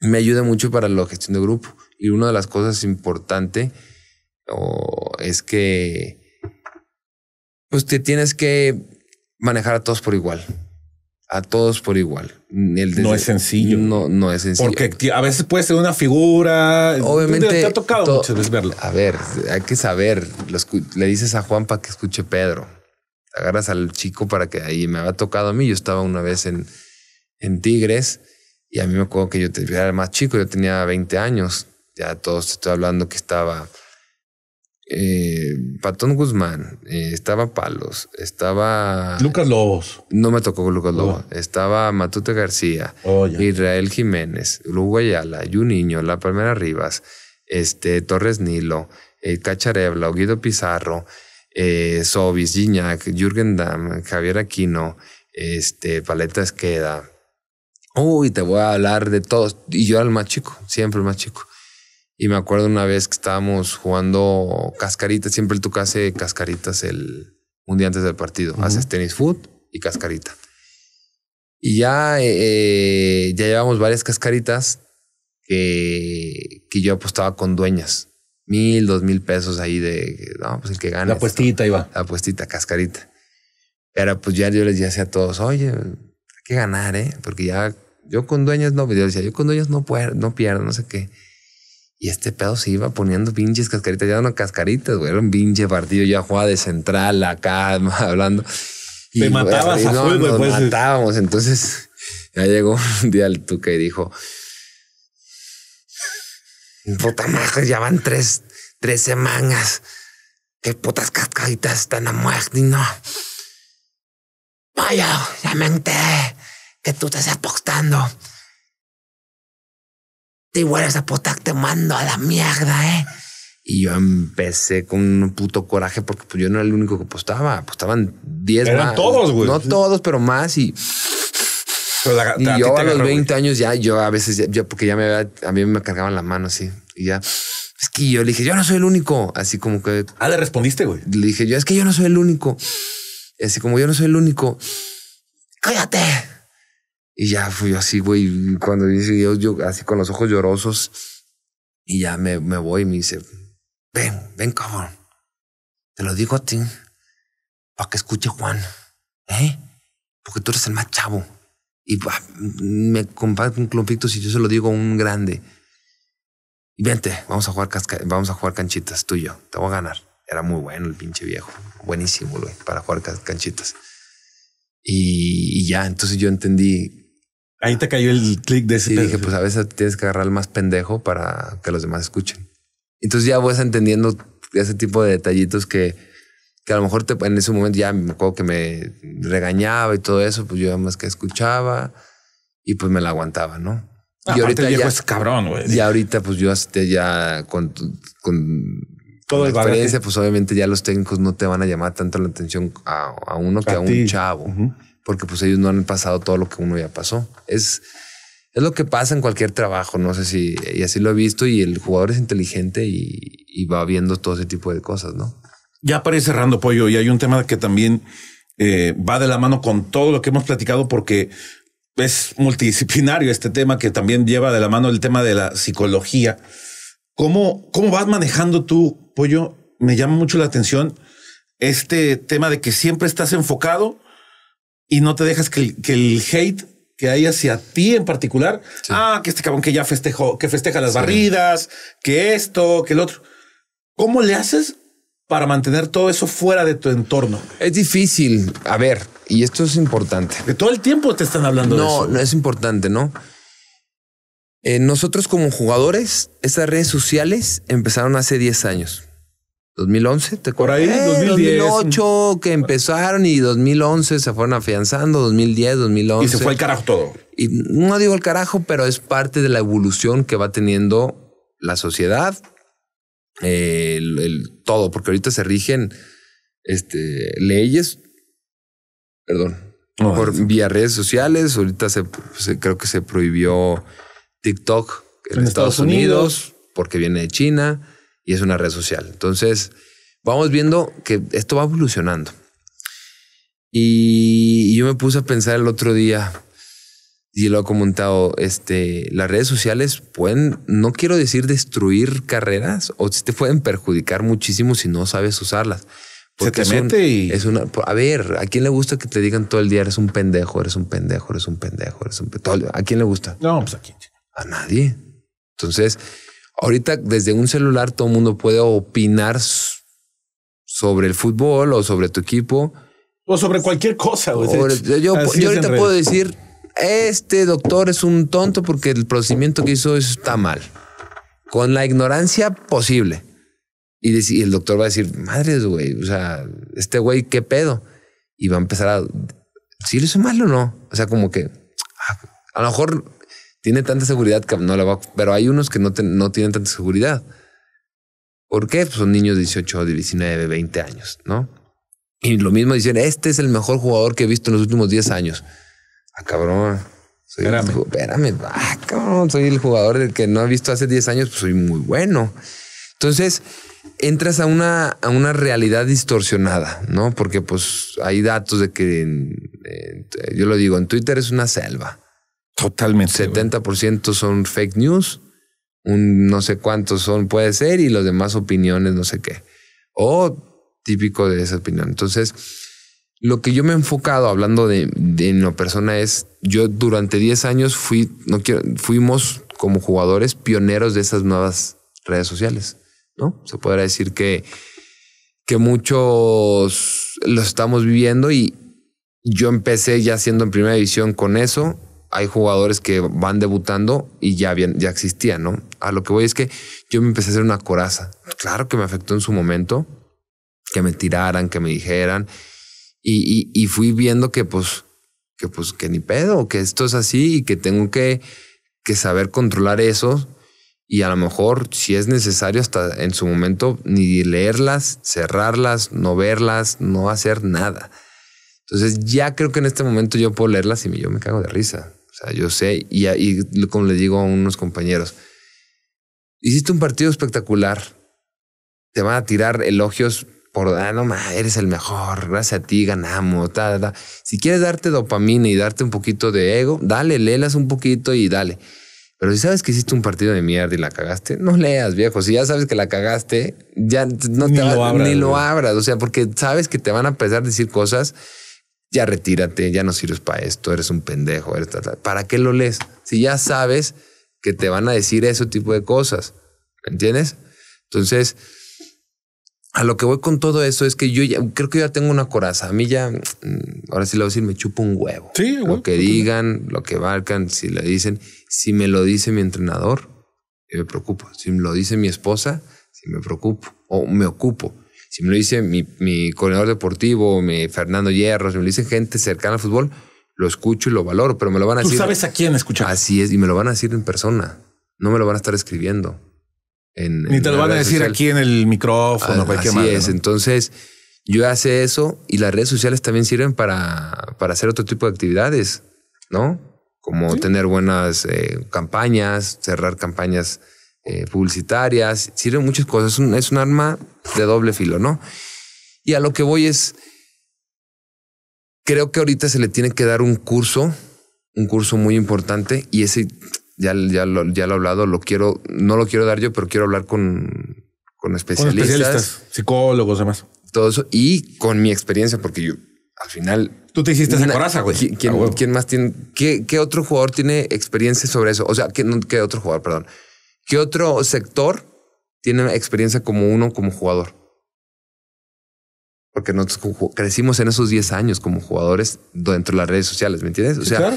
me ayuda mucho para la gestión de grupo. Y una de las cosas importantes es que pues te tienes que manejar a todos por igual. A todos por igual. no es sencillo. No, no es sencillo. Porque a veces puede ser una figura. Obviamente. Te, ha tocado verlo. A ver, hay que saber. le dices a Juan para que escuche Pedro. Agarras al chico para que ahí me ha tocado a mí. Yo estaba una vez en, en Tigres y a mí me acuerdo que yo era más chico, yo tenía 20 años. Ya todos estoy hablando que estaba eh, Patón Guzmán, eh, estaba Palos, estaba... Lucas Lobos. No me tocó Lucas Lobos. Estaba Matute García, oh, Israel Jiménez, Ayala, niño La Palmera Rivas, este, Torres Nilo, eh, Cacharebla, Guido Pizarro, Sobis, Gignac, Jürgen Damm, Javier Aquino, este, Paleta Esqueda, uy, te voy a hablar de todos. Y yo era el más chico, siempre el más chico. Y me acuerdo una vez que estábamos jugando cascaritas, siempre tú hace cascaritas el, un día antes del partido. Haces tenis foot y cascarita. Y ya, eh, eh, ya llevamos varias cascaritas que, que yo apostaba con dueñas. Mil, dos mil pesos ahí de, no, pues el que gana. La apuestita, iba. La apuestita, cascarita. Era pues ya yo les decía a todos, oye, hay que ganar, ¿eh? Porque ya yo con dueñas no, yo decía, yo con dueñas no no pierdo, no sé qué. Y este pedo se iba poniendo pinches cascaritas, ya no cascaritas, güey, era un pinche partido, ya jugaba de central acá, hablando. Te matabas no, pues, Entonces ya llegó un día el Tuca y dijo, puta madre, ya van tres, tres semanas. Qué putas cascaritas están a muerte, no. Vaya, ya me tú te estás apostando. Te vuelves a apostar, te mando a la mierda, ¿eh? Y yo empecé con un puto coraje porque pues, yo no era el único que apostaba. Apostaban 10 Eran todos, güey. No todos, pero más. Y, yo a, los 20 años ya, yo a veces, porque ya me a mí me cargaban la mano así. Y ya, es que yo le dije, yo no soy el único. Así como que. Ah, le respondiste, güey. Le dije, yo es que yo no soy el único. Así como yo no soy el único. Cállate. Y ya fui así, güey, cuando dice Dios, yo así con los ojos llorosos, y ya me, me voy y me dice, ven, ven, cabrón. Te lo digo a ti, para que escuche Juan, ¿eh? Porque tú eres el más chavo. Y ah, me comparte un clompito si yo se lo digo a un grande. Y vente, vamos a jugar vamos a jugar canchitas, tú y yo, te voy a ganar. Era muy bueno el pinche viejo, buenísimo, güey, para jugar canchitas. y ya, entonces yo entendí Ahí te cayó el clic de ese. Y dije, pues a veces tienes que agarrar al más pendejo para que los demás escuchen. Entonces ya vas entendiendo ese tipo de detallitos que, que a lo mejor te, en ese momento ya me acuerdo que me regañaba y todo eso, pues yo más que escuchaba y pues me la aguantaba, ¿no? y ahorita ya cabrón, güey. Y ahorita pues yo hasta ya con, con todo la experiencia, pues obviamente ya los técnicos no te van a llamar tanto la atención a, a uno que a un chavo porque pues ellos no han pasado todo lo que uno ya pasó. Es, es lo que pasa en cualquier trabajo, no sé si, y así lo he visto, y el jugador es inteligente y, va viendo todo ese tipo de cosas, ¿no? Ya para ir cerrando, Pollo, y hay un tema que también eh, va de la mano con todo lo que hemos platicado, porque es multidisciplinario este tema que también lleva de la mano el tema de la psicología. ¿Cómo, cómo vas manejando tú, Pollo? Me llama mucho la atención este tema de que siempre estás enfocado y no te dejas que, el hate que hay hacia ti en particular. Ah, que este cabrón que ya festejó, que festeja las barridas, que esto, que el otro. ¿Cómo le haces para mantener todo eso fuera de tu entorno? Es difícil. A ver, y esto es importante. de todo el tiempo te están hablando no, de No, es importante, ¿no? Eh, nosotros como jugadores, estas redes sociales empezaron hace 10 años. 2011, ¿te acuerdas? Por ahí, 2010. Eh, 2008 que empezaron y 2011 se fueron afianzando, 2010, 2011. Y se fue el carajo todo. Y no digo el carajo, pero es parte de la evolución que va teniendo la sociedad, eh, el, todo, porque ahorita se rigen este, leyes, perdón, por vía redes sociales. Ahorita se, creo que se prohibió TikTok en, Estados, Unidos porque viene de China y es una red social. Entonces, vamos viendo que esto va evolucionando. Y yo me puse a pensar el otro día, y lo he comentado, este, las redes sociales pueden, no quiero decir destruir carreras, o te pueden perjudicar muchísimo si no sabes usarlas. Porque Se Es una, a ver, ¿a quién le gusta que te digan todo el día eres un pendejo, eres un pendejo, eres un pendejo, eres un pendejo? ¿A quién le gusta? No, pues, a quién. A nadie. Entonces, Ahorita desde un celular todo el mundo puede opinar sobre el fútbol o sobre tu equipo. O sobre cualquier cosa. yo, ahorita puedo decir, este doctor es un tonto porque el procedimiento que hizo está mal. Con la ignorancia posible. Y, el doctor va a decir, madre güey, o sea, este güey, ¿qué pedo? Y va a empezar a, si lo hizo mal o no? O sea, como que, ah, a lo mejor tiene tanta seguridad que no la va Pero hay unos que no, tienen tanta seguridad. ¿Por qué? Pues son niños de 18, 19, 20 años, ¿no? Y lo mismo dicen, este es el mejor jugador que he visto en los últimos 10 años. Ah, cabrón. Soy espérame. Ah, cabrón, soy el jugador del que no he visto hace 10 años, pues soy muy bueno. Entonces, entras a una, a una realidad distorsionada, ¿no? Porque pues hay datos de que, yo lo digo, en Twitter es una selva. Totalmente. 70% son fake news, no sé cuántos son, puede ser, y los demás opiniones, no sé qué. O típico de esa opinión. Entonces, lo que yo me he enfocado hablando de, de persona es, yo durante 10 años fuimos como jugadores pioneros de esas nuevas redes sociales, ¿no? Se podrá decir que, que muchos los estamos viviendo y yo empecé ya siendo en primera división con eso hay jugadores que van debutando y ya, bien ya existían, ¿no? A lo que voy es que yo me empecé a hacer una coraza. Claro que me afectó en su momento, que me tiraran, que me dijeran, y, fui viendo que pues, que pues, que ni pedo, que esto es así y que tengo que, que saber controlar eso. Y a lo mejor, si es necesario, hasta en su momento, ni leerlas, cerrarlas, no verlas, no hacer nada. Entonces ya creo que en este momento yo puedo leerlas y yo me cago de risa sea, yo sé, y, y como le digo a unos compañeros, hiciste un partido espectacular, te van a tirar elogios por, ah, no, eres el mejor, gracias a ti ganamos, ta, ta, Si quieres darte dopamina y darte un poquito de ego, dale, lelas un poquito y dale. Pero si sabes que hiciste un partido de mierda y la cagaste, no leas, viejo. Si ya sabes que la cagaste, ya no te lo, ni lo abras. O sea, porque sabes que te van a empezar a decir cosas ya retírate, ya no sirves para esto, eres un pendejo, eres ¿para qué lo lees? Si ya sabes que te van a decir ese tipo de cosas, ¿me entiendes? Entonces, a lo que voy con todo eso es que yo creo que ya tengo una coraza. A mí ya, mm, ahora sí lo voy a decir, me chupo un huevo. Sí, lo que digan, lo que valgan, si le dicen, si me lo dice mi entrenador, me preocupo. Si me lo dice mi esposa, si me preocupo o me ocupo. Si me lo dice mi, mi coordinador deportivo, mi Fernando Hierro, si me lo dicen gente cercana al fútbol, lo escucho y lo valoro, pero me lo van a decir. Tú sabes a quién escuchar. Así es, y me lo van a decir en persona. No me lo van a estar escribiendo. Ni te lo van a decir aquí en el micrófono, ah, Así es. Entonces, yo hace eso y las redes sociales también sirven para, para hacer otro tipo de actividades, ¿no? Como tener buenas eh, campañas, cerrar campañas eh, publicitarias, sirve muchas cosas. Es un, arma de doble filo, ¿no? Y a lo que voy es, creo que ahorita se le tiene que dar un curso, un curso muy importante y ese ya, ya, lo, ya lo he hablado, lo quiero, no lo quiero dar yo, pero quiero hablar con, con especialistas. psicólogos, demás Todo eso y con mi experiencia, porque yo al final. Tú te hiciste en coraza, güey. Ah, ¿quién, más tiene? Qué, ¿qué, otro jugador tiene experiencia sobre eso? O sea, qué otro jugador, perdón? ¿Qué otro sector tiene experiencia como uno como jugador? Porque nosotros crecimos en esos 10 años como jugadores dentro de las redes sociales, ¿me entiendes? O sea,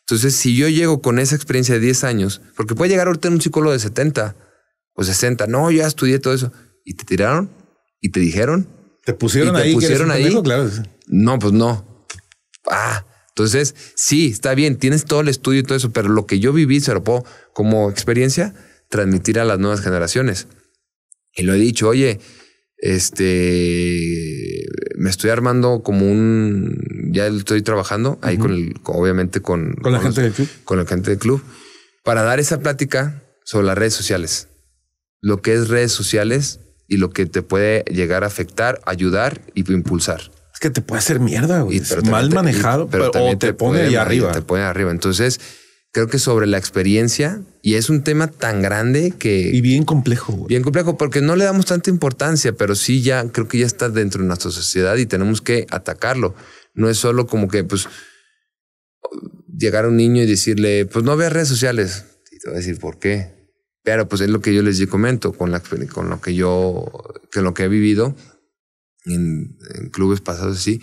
entonces si yo llego con esa experiencia de 10 años, porque puede llegar ahorita un psicólogo de 70 o 60, no, ya estudié todo eso, y te tiraron y te dijeron. Te pusieron ahí. Te pusieron ahí. No, pues no. Ah, entonces sí, está bien, tienes todo el estudio y todo eso, pero lo que yo viví, se lo como experiencia, transmitir a las nuevas generaciones. Y lo he dicho, oye, este, me estoy armando como un, ya estoy trabajando ahí con el, obviamente con, ¿Con la gente del club, con la gente del club, para dar esa plática sobre las redes sociales, lo que es redes sociales y lo que te puede llegar a afectar, ayudar y impulsar. Es que te puede hacer mierda, güey. Mal manejado, pero, te, pone, pone ahí arriba. Te pone arriba. Entonces, creo que sobre la experiencia y es un tema tan grande que... Y bien complejo. Bien complejo porque no le damos tanta importancia, pero sí ya creo que ya está dentro de nuestra sociedad y tenemos que atacarlo. No es solo como que pues llegar a un niño y decirle, pues no veas redes sociales. Y te voy a decir, ¿por qué? Pero pues es lo que yo les comento con, la, con lo que yo, con lo que he vivido en, en clubes pasados así.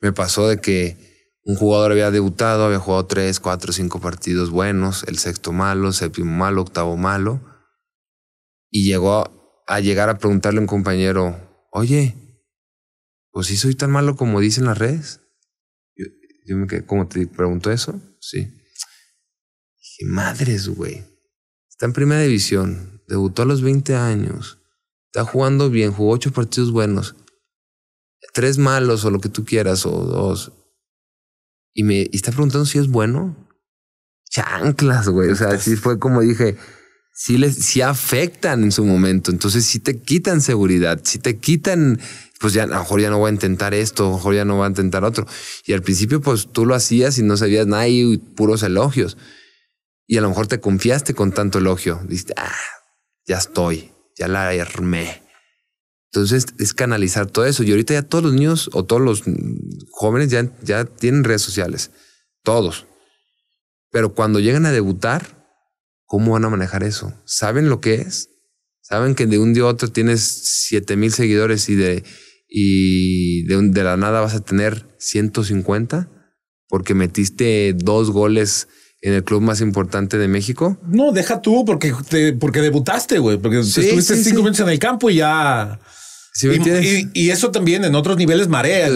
Me pasó de que un jugador había debutado, había jugado tres, cuatro, cinco partidos buenos, el sexto malo, séptimo malo, octavo malo, y llegó a, llegar a preguntarle a un compañero, oye, pues sí soy tan malo como dicen las redes. Yo, me quedé, ¿cómo te pregunto eso? Sí. Dije, madres, güey. Está en primera división, debutó a los 20 años, está jugando bien, jugó ocho partidos buenos, tres malos o lo que tú quieras, o dos y me está preguntando si es bueno. Chanclas, güey. O sea, sí fue como dije, si les si afectan en su momento. Entonces si te quitan seguridad, si te quitan, pues ya a lo mejor ya no voy a intentar esto, a lo mejor ya no voy a intentar otro. Y al principio, pues tú lo hacías y no sabías nada y puros elogios. Y a lo mejor te confiaste con tanto elogio. Dijiste, ah, ya estoy, ya la armé. Entonces es canalizar todo eso. Y ahorita ya todos los niños o todos los jóvenes ya, ya tienen redes sociales. Todos. Pero cuando llegan a debutar, ¿cómo van a manejar eso? ¿Saben lo que es? ¿Saben que de un día a otro tienes 7 mil seguidores y, de, y de, la nada vas a tener 150? Porque metiste dos goles en el club más importante de México. No, deja tú porque porque debutaste, güey, porque estuviste cinco minutos en el campo y ya y, eso también en otros niveles marea.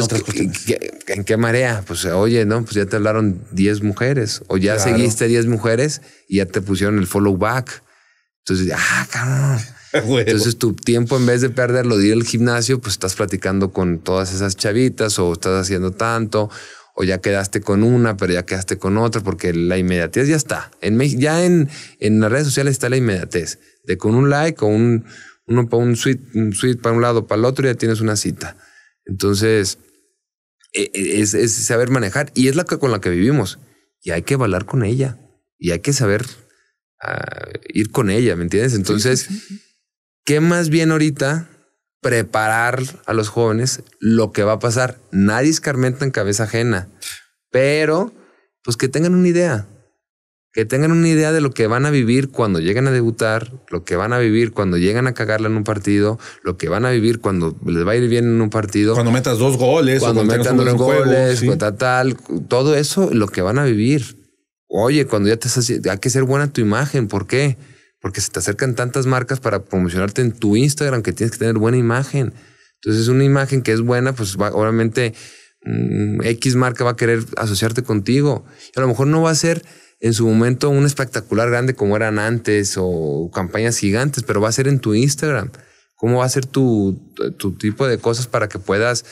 En, qué, marea? Pues oye, no, pues ya te hablaron 10 mujeres o ya seguiste 10 mujeres y ya te pusieron el follow back. Entonces, ah, cabrón. Entonces tu tiempo en vez de perderlo de ir al gimnasio, pues estás platicando con todas esas chavitas o estás haciendo tanto o ya quedaste con una, pero ya quedaste con otra porque la inmediatez ya está. En ya en, en las redes sociales está la inmediatez de con un like o un uno para un suite, un suite para un lado, para el otro, y ya tienes una cita. Entonces, e, e, es, saber manejar y es la que con la que vivimos. Y hay que bailar con ella y hay que saber ah, ir con ella, ¿me entiendes? Entonces, ¿qué más bien ahorita preparar a los jóvenes lo que va a pasar? Nadie escarmenta en cabeza ajena, pero pues que tengan una idea que tengan una idea de lo que van a vivir cuando lleguen a debutar, lo que van a vivir cuando llegan a cagarla en un partido, lo que van a vivir cuando les va a ir bien en un partido. Cuando metas dos goles, cuando, metas dos goles, tal, todo eso, lo que van a vivir. Oye, cuando ya te estás, hay que ser buena tu imagen, ¿por qué? Porque se te acercan tantas marcas para promocionarte en tu Instagram que tienes que tener buena imagen. Entonces, una imagen que es buena, pues obviamente mm, X marca va a querer asociarte contigo. a lo mejor no va a ser en su momento un espectacular grande como eran antes o campañas gigantes, pero va a ser en tu Instagram. ¿Cómo va a ser tu, tu tipo de cosas para que puedas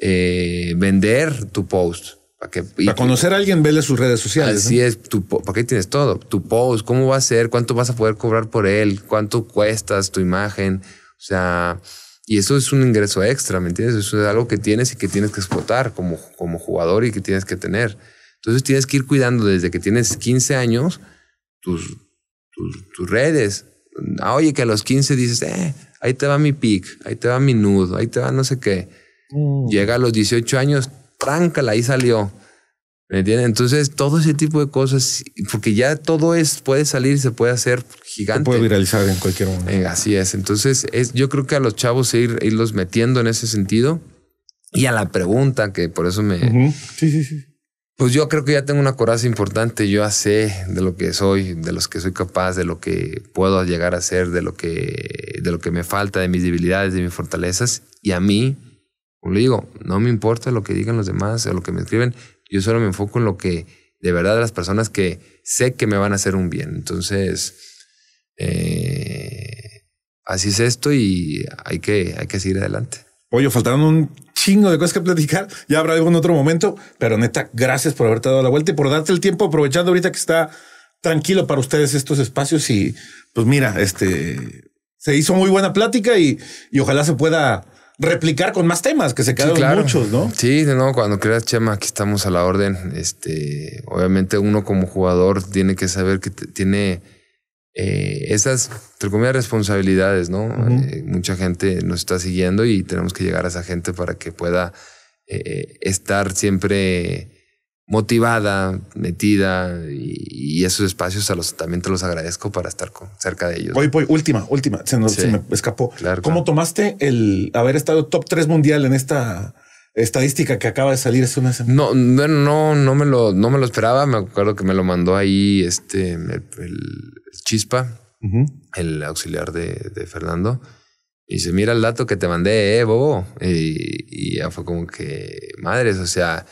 eh, vender tu post? Para, que, para conocer a alguien, vele sus redes sociales. Así es, tu, ¿para qué tienes todo? Tu post, ¿cómo va a ser? ¿Cuánto vas a poder cobrar por él? ¿Cuánto cuestas tu imagen? O sea, y eso es un ingreso extra, ¿me entiendes? Eso es algo que tienes y que tienes que explotar como, como jugador y que tienes que tener. Entonces tienes que ir cuidando desde que tienes 15 años tus, tus, redes. Ah, oye, que a los 15 dices, eh, ahí te va mi pic, ahí te va mi nudo, ahí te va no sé qué. Mm. Llega a los 18 años, tráncala, ahí salió. ¿Me entiendes? Entonces, todo ese tipo de cosas, porque ya todo es, puede salir, se puede hacer gigante. Se puede viralizar en cualquier momento. Eh, así es. Entonces, es, yo creo que a los chavos ir, irlos metiendo en ese sentido y a la pregunta, que por eso me. Sí, sí, sí. Pues yo creo que ya tengo una coraza importante, yo ya sé de lo que soy, de los que soy capaz, de lo que puedo llegar a ser, de lo que, de lo que me falta, de mis debilidades, de mis fortalezas. Y a mí, como digo, no me importa lo que digan los demás o lo que me escriben, yo solo me enfoco en lo que de verdad las personas que sé que me van a hacer un bien. Entonces, eh, así es esto y hay que, hay que seguir adelante. Oye, faltaron un chingo de cosas que platicar. Ya habrá algún otro momento, pero neta, gracias por haberte dado la vuelta y por darte el tiempo aprovechando ahorita que está tranquilo para ustedes estos espacios. Y pues mira, este se hizo muy buena plática y, ojalá se pueda replicar con más temas que se quedaron muchos, ¿no? Sí, no, cuando creas Chema, aquí estamos a la orden. Este, obviamente uno como jugador tiene que saber que tiene eh, esas, entre comillas, responsabilidades, ¿no? Eh, mucha gente nos está siguiendo y tenemos que llegar a esa gente para que pueda eh, estar siempre motivada, metida y, esos espacios a los, también te los agradezco para estar cerca de ellos. Voy, última, última, se, me escapó. ¿Cómo tomaste el haber estado top 3 mundial en esta estadística que acaba de salir hace una semana. No, no, no, no me lo, no me lo esperaba. Me acuerdo que me lo mandó ahí este el, Chispa, el auxiliar de, Fernando. Y dice, mira el dato que te mandé, eh, Bobo. Y, ya fue como que, madres, o sea,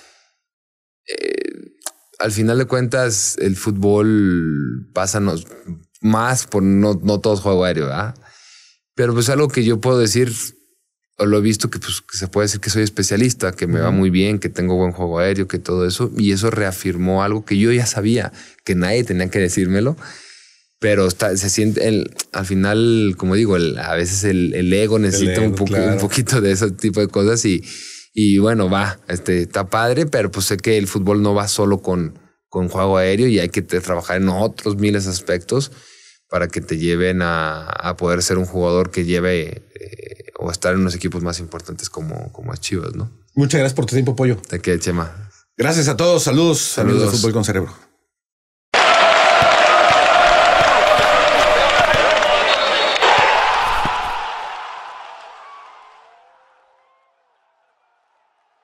eh, al final de cuentas, el fútbol pasa más por no, no todos juego aéreo, ¿verdad? Pero pues algo que yo puedo decir lo he visto que, pues, se puede decir que soy especialista, que me va muy bien, que tengo buen juego aéreo, que todo eso. Y eso reafirmó algo que yo ya sabía, que nadie tenía que decírmelo. Pero se siente, el, al final, como digo, el, a veces el, ego necesita un, un poquito de ese tipo de cosas. Y, y bueno, va, este, está padre, pero pues sé que el fútbol no va solo con, con juego aéreo y hay que trabajar en otros miles de aspectos para que te lleven a, a poder ser un jugador que lleve... Eh, o estar en unos equipos más importantes como, como a Chivas, ¿no? Muchas gracias por tu tiempo, Pollo. Te quedé Chema. Gracias a todos. Saludos. Saludos, de Fútbol con Cerebro.